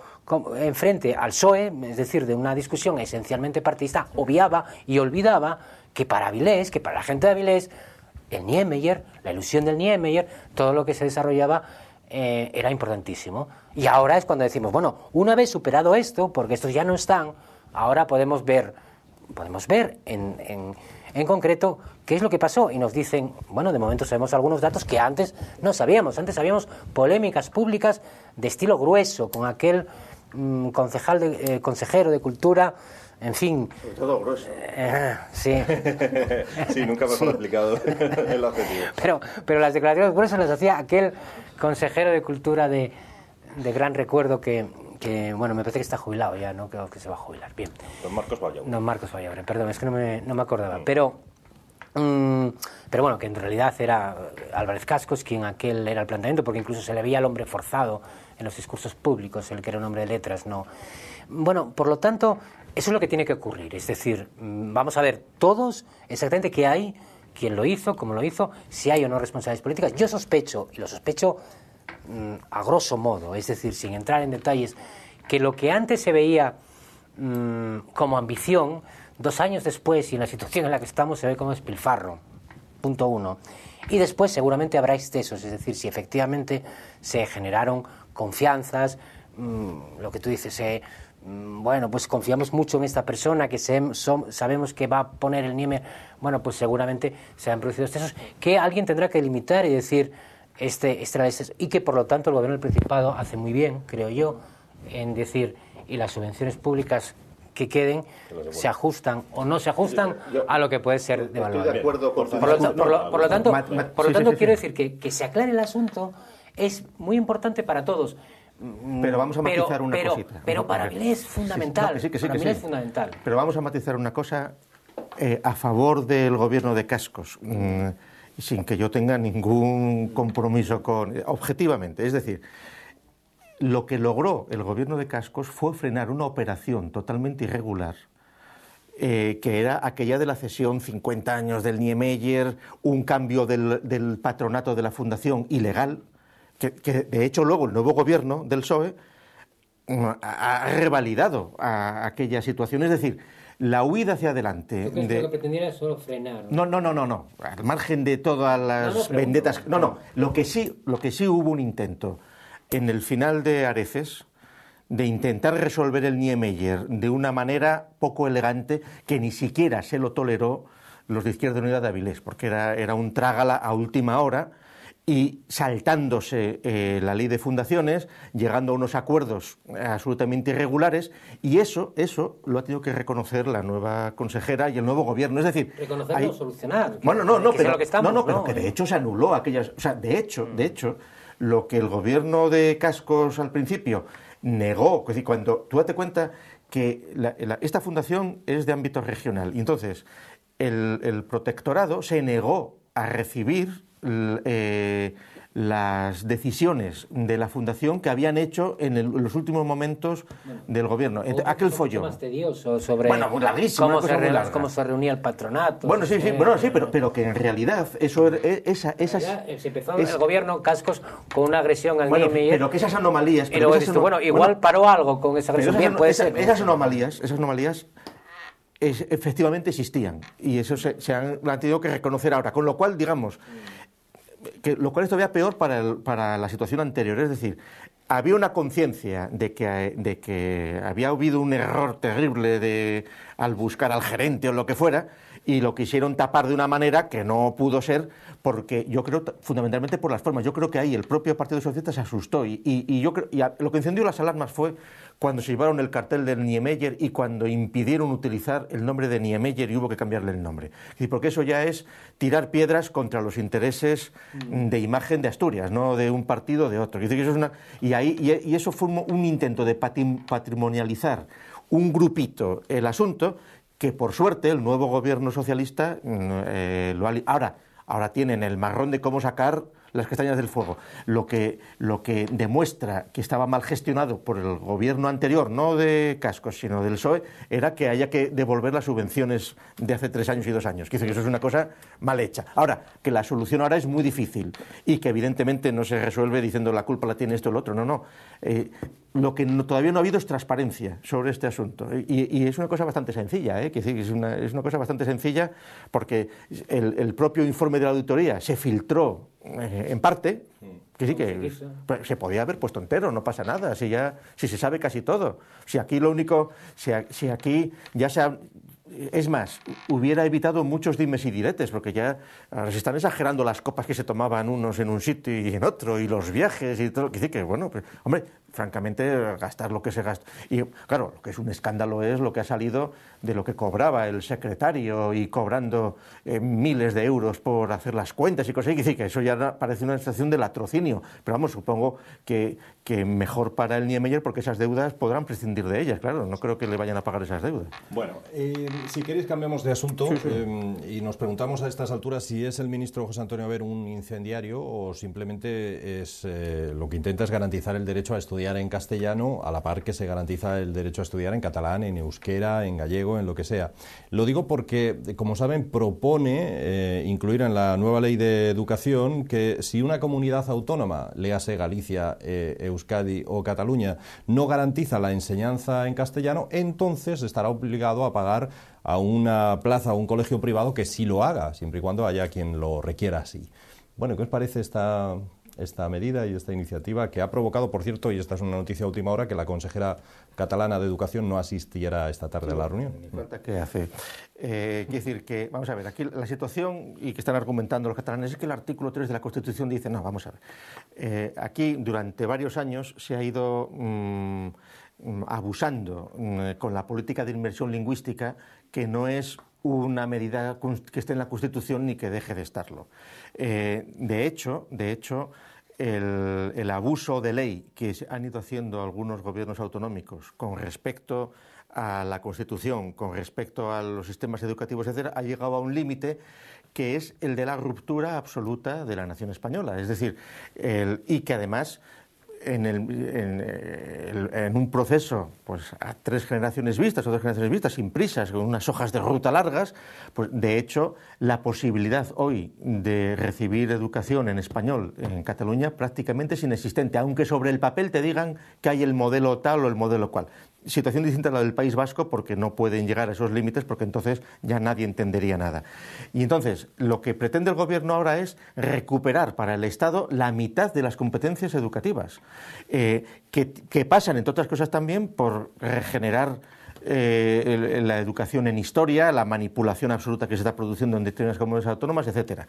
enfrente al PSOE, es decir, de una discusión esencialmente partidista, obviaba y olvidaba que para Avilés, que para la gente de Avilés, el Niemeyer, la ilusión del Niemeyer, todo lo que se desarrollaba eh, era importantísimo. Y ahora es cuando decimos, bueno, una vez superado esto, porque estos ya no están, ahora podemos ver, podemos ver en, en, concreto qué es lo que pasó. Y nos dicen, bueno, de momento sabemos algunos datos que antes no sabíamos. Antes sabíamos polémicas públicas de estilo grueso, con aquel mm, concejal de, eh, consejero de cultura en fin. todo grueso. Eh, sí. sí, nunca mejor sí. explicado el objetivo. Pero, pero las declaraciones gruesas las hacía aquel consejero de cultura de, de gran recuerdo que, bueno, me parece que está jubilado ya, ¿no? Creo que se va a jubilar. Bien. Don Marcos Vallabre. Don Marcos perdón, es que no me, acordaba. Mm. Pero, mm, pero bueno, que en realidad era eh, Álvarez Cascos quien aquel era el planteamiento, porque incluso se le veía al hombre forzado en los discursos públicos, el que era un hombre de letras, ¿no? Bueno, por lo tanto, eso es lo que tiene que ocurrir. Es decir, mm, vamos a ver todos exactamente qué hay, quién lo hizo, cómo lo hizo, si hay o no responsabilidades políticas. Yo sospecho, y lo sospecho Mm, a grosso modo, es decir, sin entrar en detalles, que lo que antes se veía mm, como ambición, dos años después y en la situación en la que estamos se ve como espilfarro. Punto uno. Y después seguramente habrá excesos, es decir, si efectivamente se generaron confianzas, mm, lo que tú dices, eh, bueno, pues confiamos mucho en esta persona, que sabemos que va a poner el NIME, bueno, pues seguramente se han producido excesos, que alguien tendrá que limitar y decir, este, este y que por lo tanto el gobierno del Principado hace muy bien, creo yo, en decir, y las subvenciones públicas que queden se ajustan o no se ajustan a lo que puede ser devaluado. De acuerdo por, lo, tanto, por lo tanto quiero decir que, se aclare el asunto es muy importante para todos. Mm, pero vamos a matizar una cosita. Pero para mí es fundamental. Sí, fundamental. Pero vamos a matizar una cosa eh, a favor del gobierno de Cascos. Mm, sin que yo tenga ningún compromiso con... objetivamente, es decir, lo que logró el gobierno de Cascos fue frenar una operación totalmente irregular, eh, que era aquella de la cesión 50 años del Niemeyer, un cambio del, patronato de la fundación ilegal, que, de hecho luego el nuevo gobierno del PSOE mm, ha revalidado aquella situación. Es decir, la huida hacia adelante. Lo que solo frenar. ¿no? no, no, no, no, Al margen de todas las vendetas. No, no. Lo que sí, lo que sí hubo un intento en el final de Areces de intentar resolver el Niemeyer de una manera poco elegante que ni siquiera se lo toleró los de Izquierda Unida de Avilés, porque era, era un trágala a última hora y saltándose eh, la ley de fundaciones, llegando a unos acuerdos absolutamente irregulares, y eso, eso lo ha tenido que reconocer la nueva consejera y el nuevo gobierno. Es decir, reconocerlo, solucionar. Bueno, no, no, pero, que no, no, de hecho se anuló aquellas, o sea, de hecho, mm. de hecho, lo que el gobierno de Cascos al principio negó, es decir, cuando tú date cuenta que esta fundación es de ámbito regional, y entonces el protectorado se negó a recibir eh, las decisiones de la fundación que habían hecho en, los últimos momentos del gobierno. aquel follón. sobre cómo, se reunía el patronato. Bueno, sí, sí, bueno, sí pero, pero que en realidad eso er, e, eh, Se empezó el gobierno cascos con una agresión al bueno, Pero que esas anomalías... Pero bueno, igual paró algo con esa agresión. esas anomalías, esas anomalías efectivamente existían y eso se, han, tenido que reconocer ahora. Con lo cual, digamos... Mm lo cual es todavía peor para, para, la situación anterior. Es decir, había una conciencia de que, de que había habido un error terrible de, al buscar al gerente o lo que fuera y lo quisieron tapar de una manera que no pudo ser, porque yo creo fundamentalmente por las formas. Yo creo que ahí el propio Partido Socialista se asustó y, y, yo y lo que encendió las alarmas fue cuando se llevaron el cartel del Niemeyer y cuando impidieron utilizar el nombre de Niemeyer y hubo que cambiarle el nombre. Porque eso ya es tirar piedras contra los intereses mm. de imagen de Asturias, no de un partido o de otro. y, ahí, y, eso fue un intento de patrimonializar un grupito el asunto que por suerte el nuevo gobierno socialista mm, eh, lo ahora tienen el marrón de cómo sacar las castañas del fuego. Lo que, lo que demuestra que estaba mal gestionado por el gobierno anterior, no de Cascos, sino del PSOE, era que haya que devolver las subvenciones de hace tres años y dos años. Que eso es una cosa mal hecha. Ahora, que la solución ahora es muy difícil y que evidentemente no se resuelve diciendo la culpa la tiene esto o el otro. No, no. Eh, lo que todavía no ha habido es transparencia sobre este asunto. Eh, y, es una cosa bastante sencilla, ¿eh? decir, es, una, es una cosa bastante sencilla porque el propio informe de la auditoría se filtró eh, en parte, mm. que sí que pues, se podía haber puesto entero, no pasa nada, si ya si se sabe casi todo. Si aquí lo único, si, si aquí ya se es más, hubiera evitado muchos dimes y diretes, porque ya se están exagerando las copas que se tomaban unos en un sitio y en otro, y los viajes y todo. Que sí que, bueno, pues, hombre, francamente, gastar lo que se gasta. Y claro, lo que es un escándalo es lo que ha salido de lo que cobraba el secretario y cobrando eh, miles de euros por hacer las cuentas y cosas así, que eso ya parece una situación de latrocinio. Pero vamos, supongo que, que mejor para el Niemeyer porque esas deudas podrán prescindir de ellas, claro, no creo que le vayan a pagar esas deudas. Bueno, eh, si queréis cambiamos de asunto eh, y nos preguntamos a estas alturas si es el ministro José Antonio Ver un incendiario o simplemente es lo que intenta es garantizar el derecho a estudiar en castellano a la par que se garantiza el derecho a estudiar en catalán, en euskera, en gallego, en lo que sea. Lo digo porque, como saben, propone eh, incluir en la nueva ley de educación que si una comunidad autónoma, léase Galicia, eh, Euskadi o Cataluña, no garantiza la enseñanza en castellano, entonces estará obligado a pagar a una plaza o un colegio privado que sí lo haga, siempre y cuando haya quien lo requiera así. Bueno, ¿qué os parece esta esta medida y esta iniciativa que ha provocado, por cierto, y esta es una noticia última hora, que la consejera catalana de Educación no asistiera esta tarde a la reunión. Ni hace. Eh, decir que, vamos a ver, aquí la situación y que están argumentando los catalanes es que el artículo 3 de la Constitución dice, no, vamos a ver, eh, aquí durante varios años se ha ido mm, mm, abusando mm, con la política de inmersión lingüística que no es una medida que esté en la Constitución ni que deje de estarlo. Eh, de hecho, de hecho el, abuso de ley que han ido haciendo algunos gobiernos autonómicos con respecto a la Constitución, con respecto a los sistemas educativos, etc., ha llegado a un límite que es el de la ruptura absoluta de la nación española. Es decir, y que además eh, en, un proceso pues, a tres generaciones vistas o dos generaciones vistas, sin prisas, con unas hojas de ruta largas, pues de hecho la posibilidad hoy de recibir educación en español en Cataluña prácticamente es inexistente, aunque sobre el papel te digan que hay el modelo tal o el modelo cual situación distinta a la del País Vasco porque no pueden llegar a esos límites porque entonces ya nadie entendería nada. Y entonces lo que pretende el gobierno ahora es recuperar para el Estado la mitad de las competencias educativas eh, que, pasan, entre otras cosas, también por regenerar eh, la educación en historia, la manipulación absoluta que se está produciendo en determinadas comunidades autónomas, etc.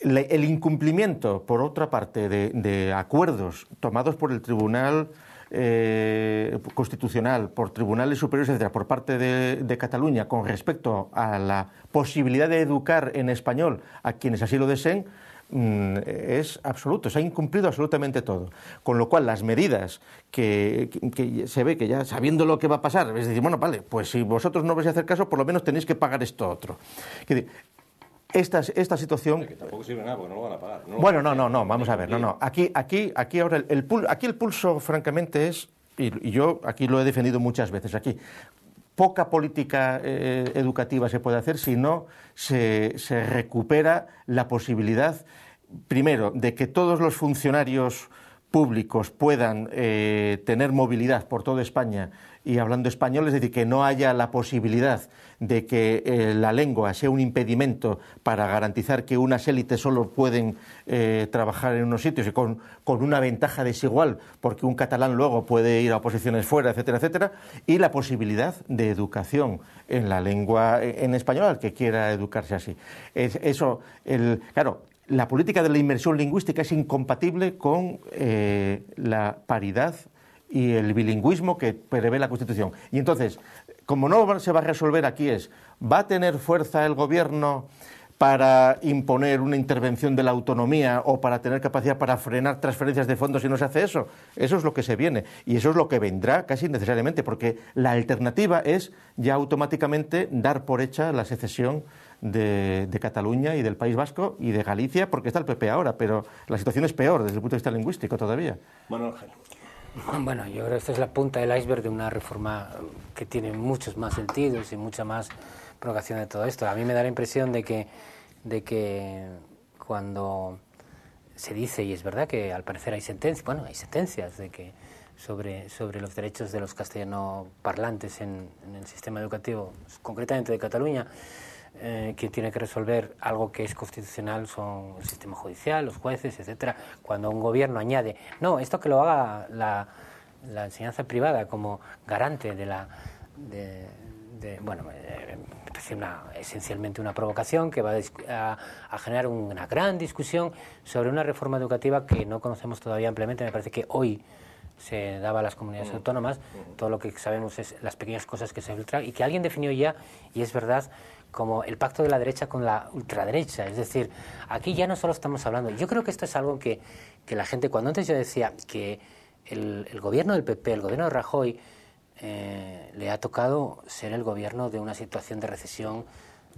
el incumplimiento, por otra parte, de acuerdos tomados por el Tribunal eh, constitucional, por tribunales superiores, etcétera, por parte de, Cataluña con respecto a la posibilidad de educar en español a quienes así lo deseen, mm, es absoluto, se ha incumplido absolutamente todo. Con lo cual, las medidas que, se ve que ya sabiendo lo que va a pasar, es decir, bueno, vale, pues si vosotros no vais a hacer caso, por lo menos tenéis que pagar esto otro. Es decir, esta, situación... tampoco sirve nada porque no lo van a pagar. bueno, no, no, no, vamos a ver, no, no. Aquí, aquí, aquí ahora el, aquí el pulso, francamente, es, y, yo aquí lo he defendido muchas veces, aquí, poca política eh, educativa se puede hacer si no se, recupera la posibilidad, primero, de que todos los funcionarios públicos puedan eh, tener movilidad por toda España y hablando español, es decir, que no haya la posibilidad de que eh, la lengua sea un impedimento para garantizar que unas élites solo pueden eh, trabajar en unos sitios y con, con, una ventaja desigual, porque un catalán luego puede ir a posiciones fuera, etcétera, etcétera, y la posibilidad de educación en la lengua en español al que quiera educarse así. eso, el, claro, la política de la inmersión lingüística es incompatible con eh, la paridad y el bilingüismo que prevé la Constitución. Y entonces, como no se va a resolver aquí es, ¿va a tener fuerza el Gobierno para imponer una intervención de la autonomía o para tener capacidad para frenar transferencias de fondos si no se hace eso? Eso es lo que se viene y eso es lo que vendrá casi necesariamente, porque la alternativa es ya automáticamente dar por hecha la secesión de, Cataluña y del País Vasco y de Galicia, porque está el PP ahora, pero la situación es peor desde el punto de vista lingüístico todavía. Bueno, Ángel. Bueno, yo creo que esta es la punta del iceberg de una reforma que tiene muchos más sentidos y mucha más provocación de todo esto. A mí me da la impresión de que, de que cuando se dice, y es verdad que al parecer hay sentencias, bueno, hay sentencias de que sobre, sobre los derechos de los castellano parlantes en el sistema educativo, concretamente de Cataluña, eh, quien tiene que resolver algo que es constitucional son el sistema judicial, los jueces, etcétera. Cuando un gobierno añade, no, esto que lo haga la, enseñanza privada como garante de la. bueno, es eh, una, esencialmente una provocación que va a, a, generar una gran discusión sobre una reforma educativa que no conocemos todavía ampliamente. Me parece que hoy se daba a las comunidades mm. autónomas. Mm. Todo lo que sabemos es las pequeñas cosas que se filtran y que alguien definió ya, y es verdad, como el pacto de la derecha con la ultraderecha. Es decir, aquí ya no solo estamos hablando, yo creo que esto es algo que, la gente, cuando antes yo decía que el, gobierno del PP, el gobierno de Rajoy, eh, le ha tocado ser el gobierno de una situación de recesión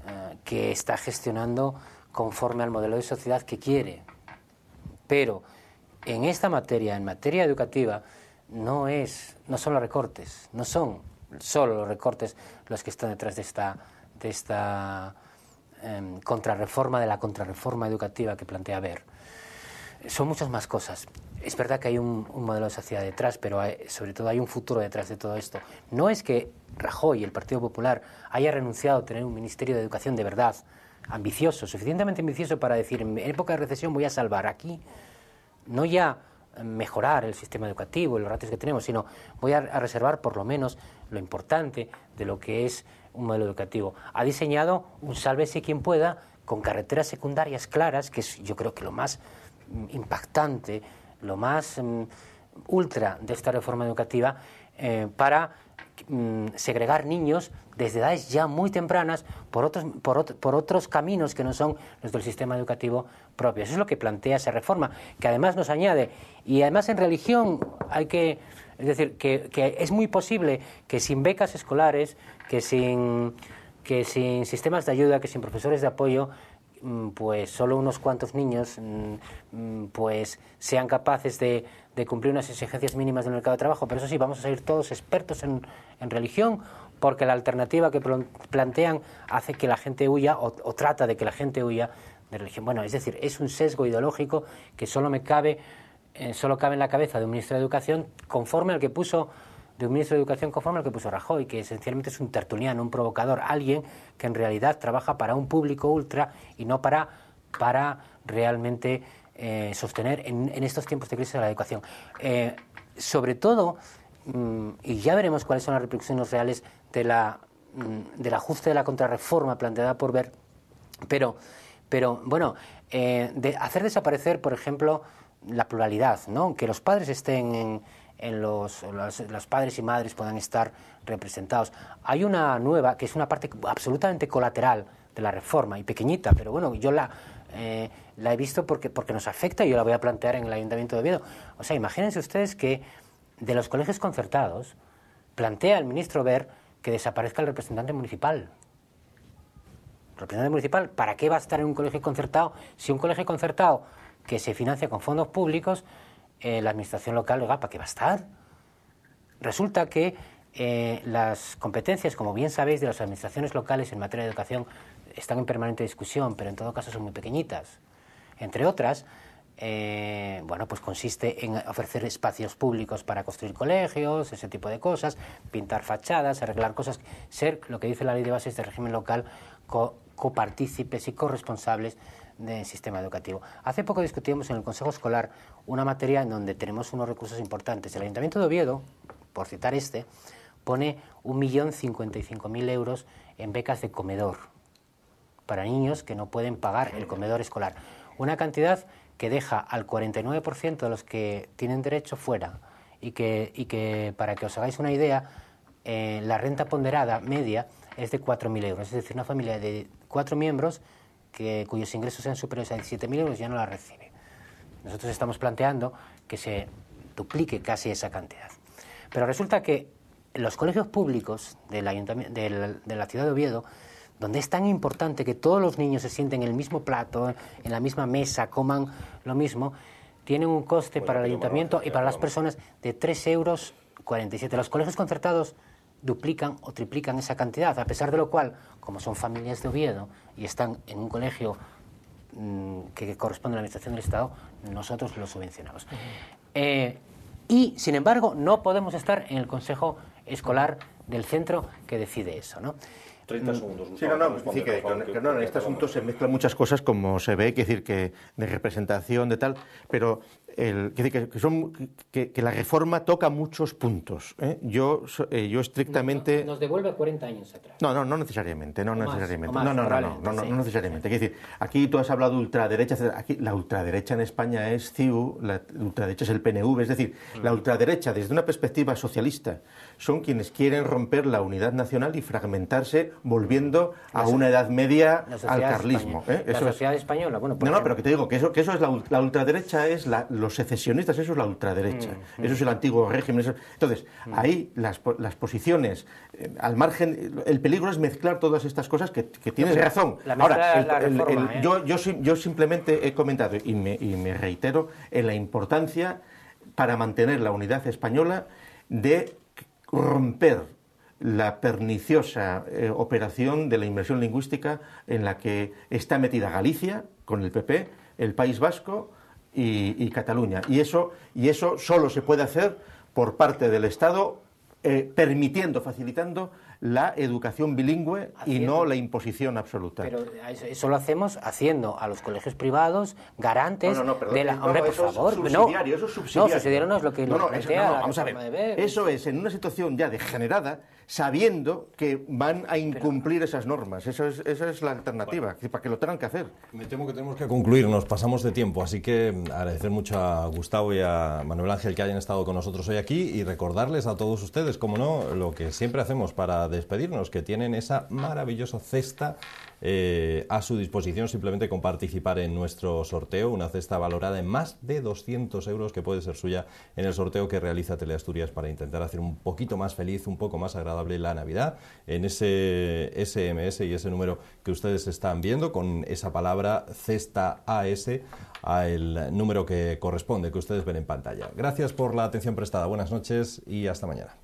eh, que está gestionando conforme al modelo de sociedad que quiere. Pero en esta materia, en materia educativa, no, es, no son los recortes, no son solo los recortes los que están detrás de esta de esta em, contrarreforma, de la contrarreforma educativa que plantea Ver. Son muchas más cosas. Es verdad que hay un, modelo de sociedad detrás, pero sobre todo hay un futuro detrás de todo esto. No es que Rajoy el Partido Popular haya renunciado a tener un Ministerio de Educación de verdad, ambicioso, suficientemente ambicioso para decir, en época de recesión voy a salvar aquí, no ya eh, mejorar el sistema educativo, los ratios que tenemos, sino voy a, reservar por lo menos lo importante de lo que es un modelo educativo. Ha diseñado un si quien pueda con carreteras secundarias claras, que es yo creo que lo más mm, impactante, lo más mm, ultra de esta reforma educativa, eh, para mm, segregar niños desde edades ya muy tempranas por otros, por, por otros caminos que no son los del sistema educativo propio. Eso es lo que plantea esa reforma, que además nos añade, y además en religión hay que es decir, que, es muy posible que sin becas escolares, que sin, que sin sistemas de ayuda, que sin profesores de apoyo, mm, pues solo unos cuantos niños mm, mm, pues sean capaces de, cumplir unas exigencias mínimas del mercado de trabajo. Pero eso sí, vamos a salir todos expertos en, religión porque la alternativa que plantean hace que la gente huya o, o, trata de que la gente huya de religión. Bueno, es decir, es un sesgo ideológico que solo me cabe eh, solo cabe en la cabeza de un ministro de Educación conforme al que puso de un ministro de Educación conforme al que puso Rajoy, que esencialmente es un tertuliano, un provocador, alguien que en realidad trabaja para un público ultra y no para, para realmente eh, sostener en, estos tiempos de crisis de la educación. Eh, sobre todo, mm, y ya veremos cuáles son las repercusiones reales de la, mm, del ajuste de la contrarreforma planteada por Ver, pero, pero bueno, de hacer desaparecer, por ejemplo, la pluralidad, ¿no? que los padres estén en, los, padres y madres puedan estar representados. Hay una nueva que es una parte absolutamente colateral de la reforma y pequeñita, pero bueno, yo eh, la, he visto porque, porque nos afecta y yo la voy a plantear en el Ayuntamiento de Oviedo. O sea, imagínense ustedes que de los colegios concertados plantea el ministro Ver que desaparezca el representante municipal. El representante municipal, ¿para qué va a estar en un colegio concertado si un colegio concertado que se financia con fondos públicos eh, la administración local, ¿para qué va a estar? Resulta que eh, las competencias, como bien sabéis, de las administraciones locales en materia de educación están en permanente discusión, pero en todo caso son muy pequeñitas. Entre otras, eh, bueno, pues consiste en ofrecer espacios públicos para construir colegios, ese tipo de cosas, pintar fachadas, arreglar cosas, ser lo que dice la ley de bases del régimen local copartícipes y corresponsables del sistema educativo. Hace poco discutimos en el Consejo Escolar una materia en donde tenemos unos recursos importantes. El Ayuntamiento de Oviedo, por citar este, pone 1.055.000 euros en becas de comedor para niños que no pueden pagar el comedor escolar. Una cantidad que deja al 49% de los que tienen derecho fuera y que, y que para que os hagáis una idea, eh, la renta ponderada media es de 4.000 euros. Es decir, una familia de cuatro miembros cuyos ingresos sean superiores a 17.000 euros ya no la recibe. Nosotros estamos planteando que se duplique casi esa cantidad. Pero resulta que los colegios públicos del ayuntamiento, de la ciudad de Oviedo, donde es tan importante que todos los niños se sienten en el mismo plato, en la misma mesa, coman lo mismo, tienen un coste para el ayuntamiento y para las personas de 3,47 euros. Los colegios concertados duplican o triplican esa cantidad, a pesar de lo cual, como son familias de Oviedo y están en un colegio mm, que corresponde a la Administración del Estado, nosotros los subvencionamos. Eh, y, sin embargo, no podemos estar en el Consejo Escolar del centro que decide eso. ¿no? 30 mm. segundos, Sí, no, no, sí, que, que, en este asunto se mezclan muchas cosas, como se ve, que decir, que de representación, de tal, pero el, que, que, son, que, la reforma toca muchos puntos. ¿eh? Yo, eh, yo estrictamente... nos devuelve 40 años atrás. No, no, no necesariamente, no necesariamente. no, no, no, no, no, necesariamente. Quiero decir, aquí tú has hablado de ultraderecha, Aquí la ultraderecha en España es CIU, la ultraderecha es el PNV, es decir, la mm. ultraderecha desde una perspectiva socialista son quienes quieren romper la unidad nacional y fragmentarse volviendo a una edad media al carlismo. ¿eh? la sociedad española, bueno. No, pues no, pero que te digo que eso, que eso es la, ultraderecha, es los secesionistas, eso es la ultraderecha, mm, mm. eso es el antiguo régimen. Entonces, mm. ahí las, posiciones, eh, al margen, el peligro es mezclar todas estas cosas que, tienes razón. Ahora, ¿eh? yo, yo simplemente he comentado y me reitero en la importancia para mantener la unidad española de romper la perniciosa eh, operación de la inversión lingüística en la que está metida Galicia con el PP, el País Vasco y, Cataluña. Y eso, y eso solo se puede hacer por parte del Estado, eh, permitiendo, facilitando la educación bilingüe y no la imposición absoluta. Pero eso, lo hacemos haciendo a los colegios privados garantes no, no, de la... Hombre, por favor, es eso subsidiario. No, subsidiario no es lo que No, plantea vamos a ver. Eso es, en una situación ya degenerada sabiendo que van a incumplir esas normas. Eso es, esa es la alternativa, para que lo tengan que hacer. Me temo que tenemos que concluir, nos pasamos de tiempo, así que agradecer mucho a Gustavo y a Manuel Ángel que hayan estado con nosotros hoy aquí y recordarles a todos ustedes, como no, lo que siempre hacemos para despedirnos, que tienen esa maravillosa cesta eh, a su disposición simplemente con participar en nuestro sorteo, una cesta valorada en más de 200 euros que puede ser suya en el sorteo que realiza Teleasturias para intentar hacer un poquito más feliz, un poco más agradable la Navidad en ese SMS y ese número que ustedes están viendo con esa palabra cesta AS al número que corresponde que ustedes ven en pantalla. Gracias por la atención prestada, buenas noches y hasta mañana.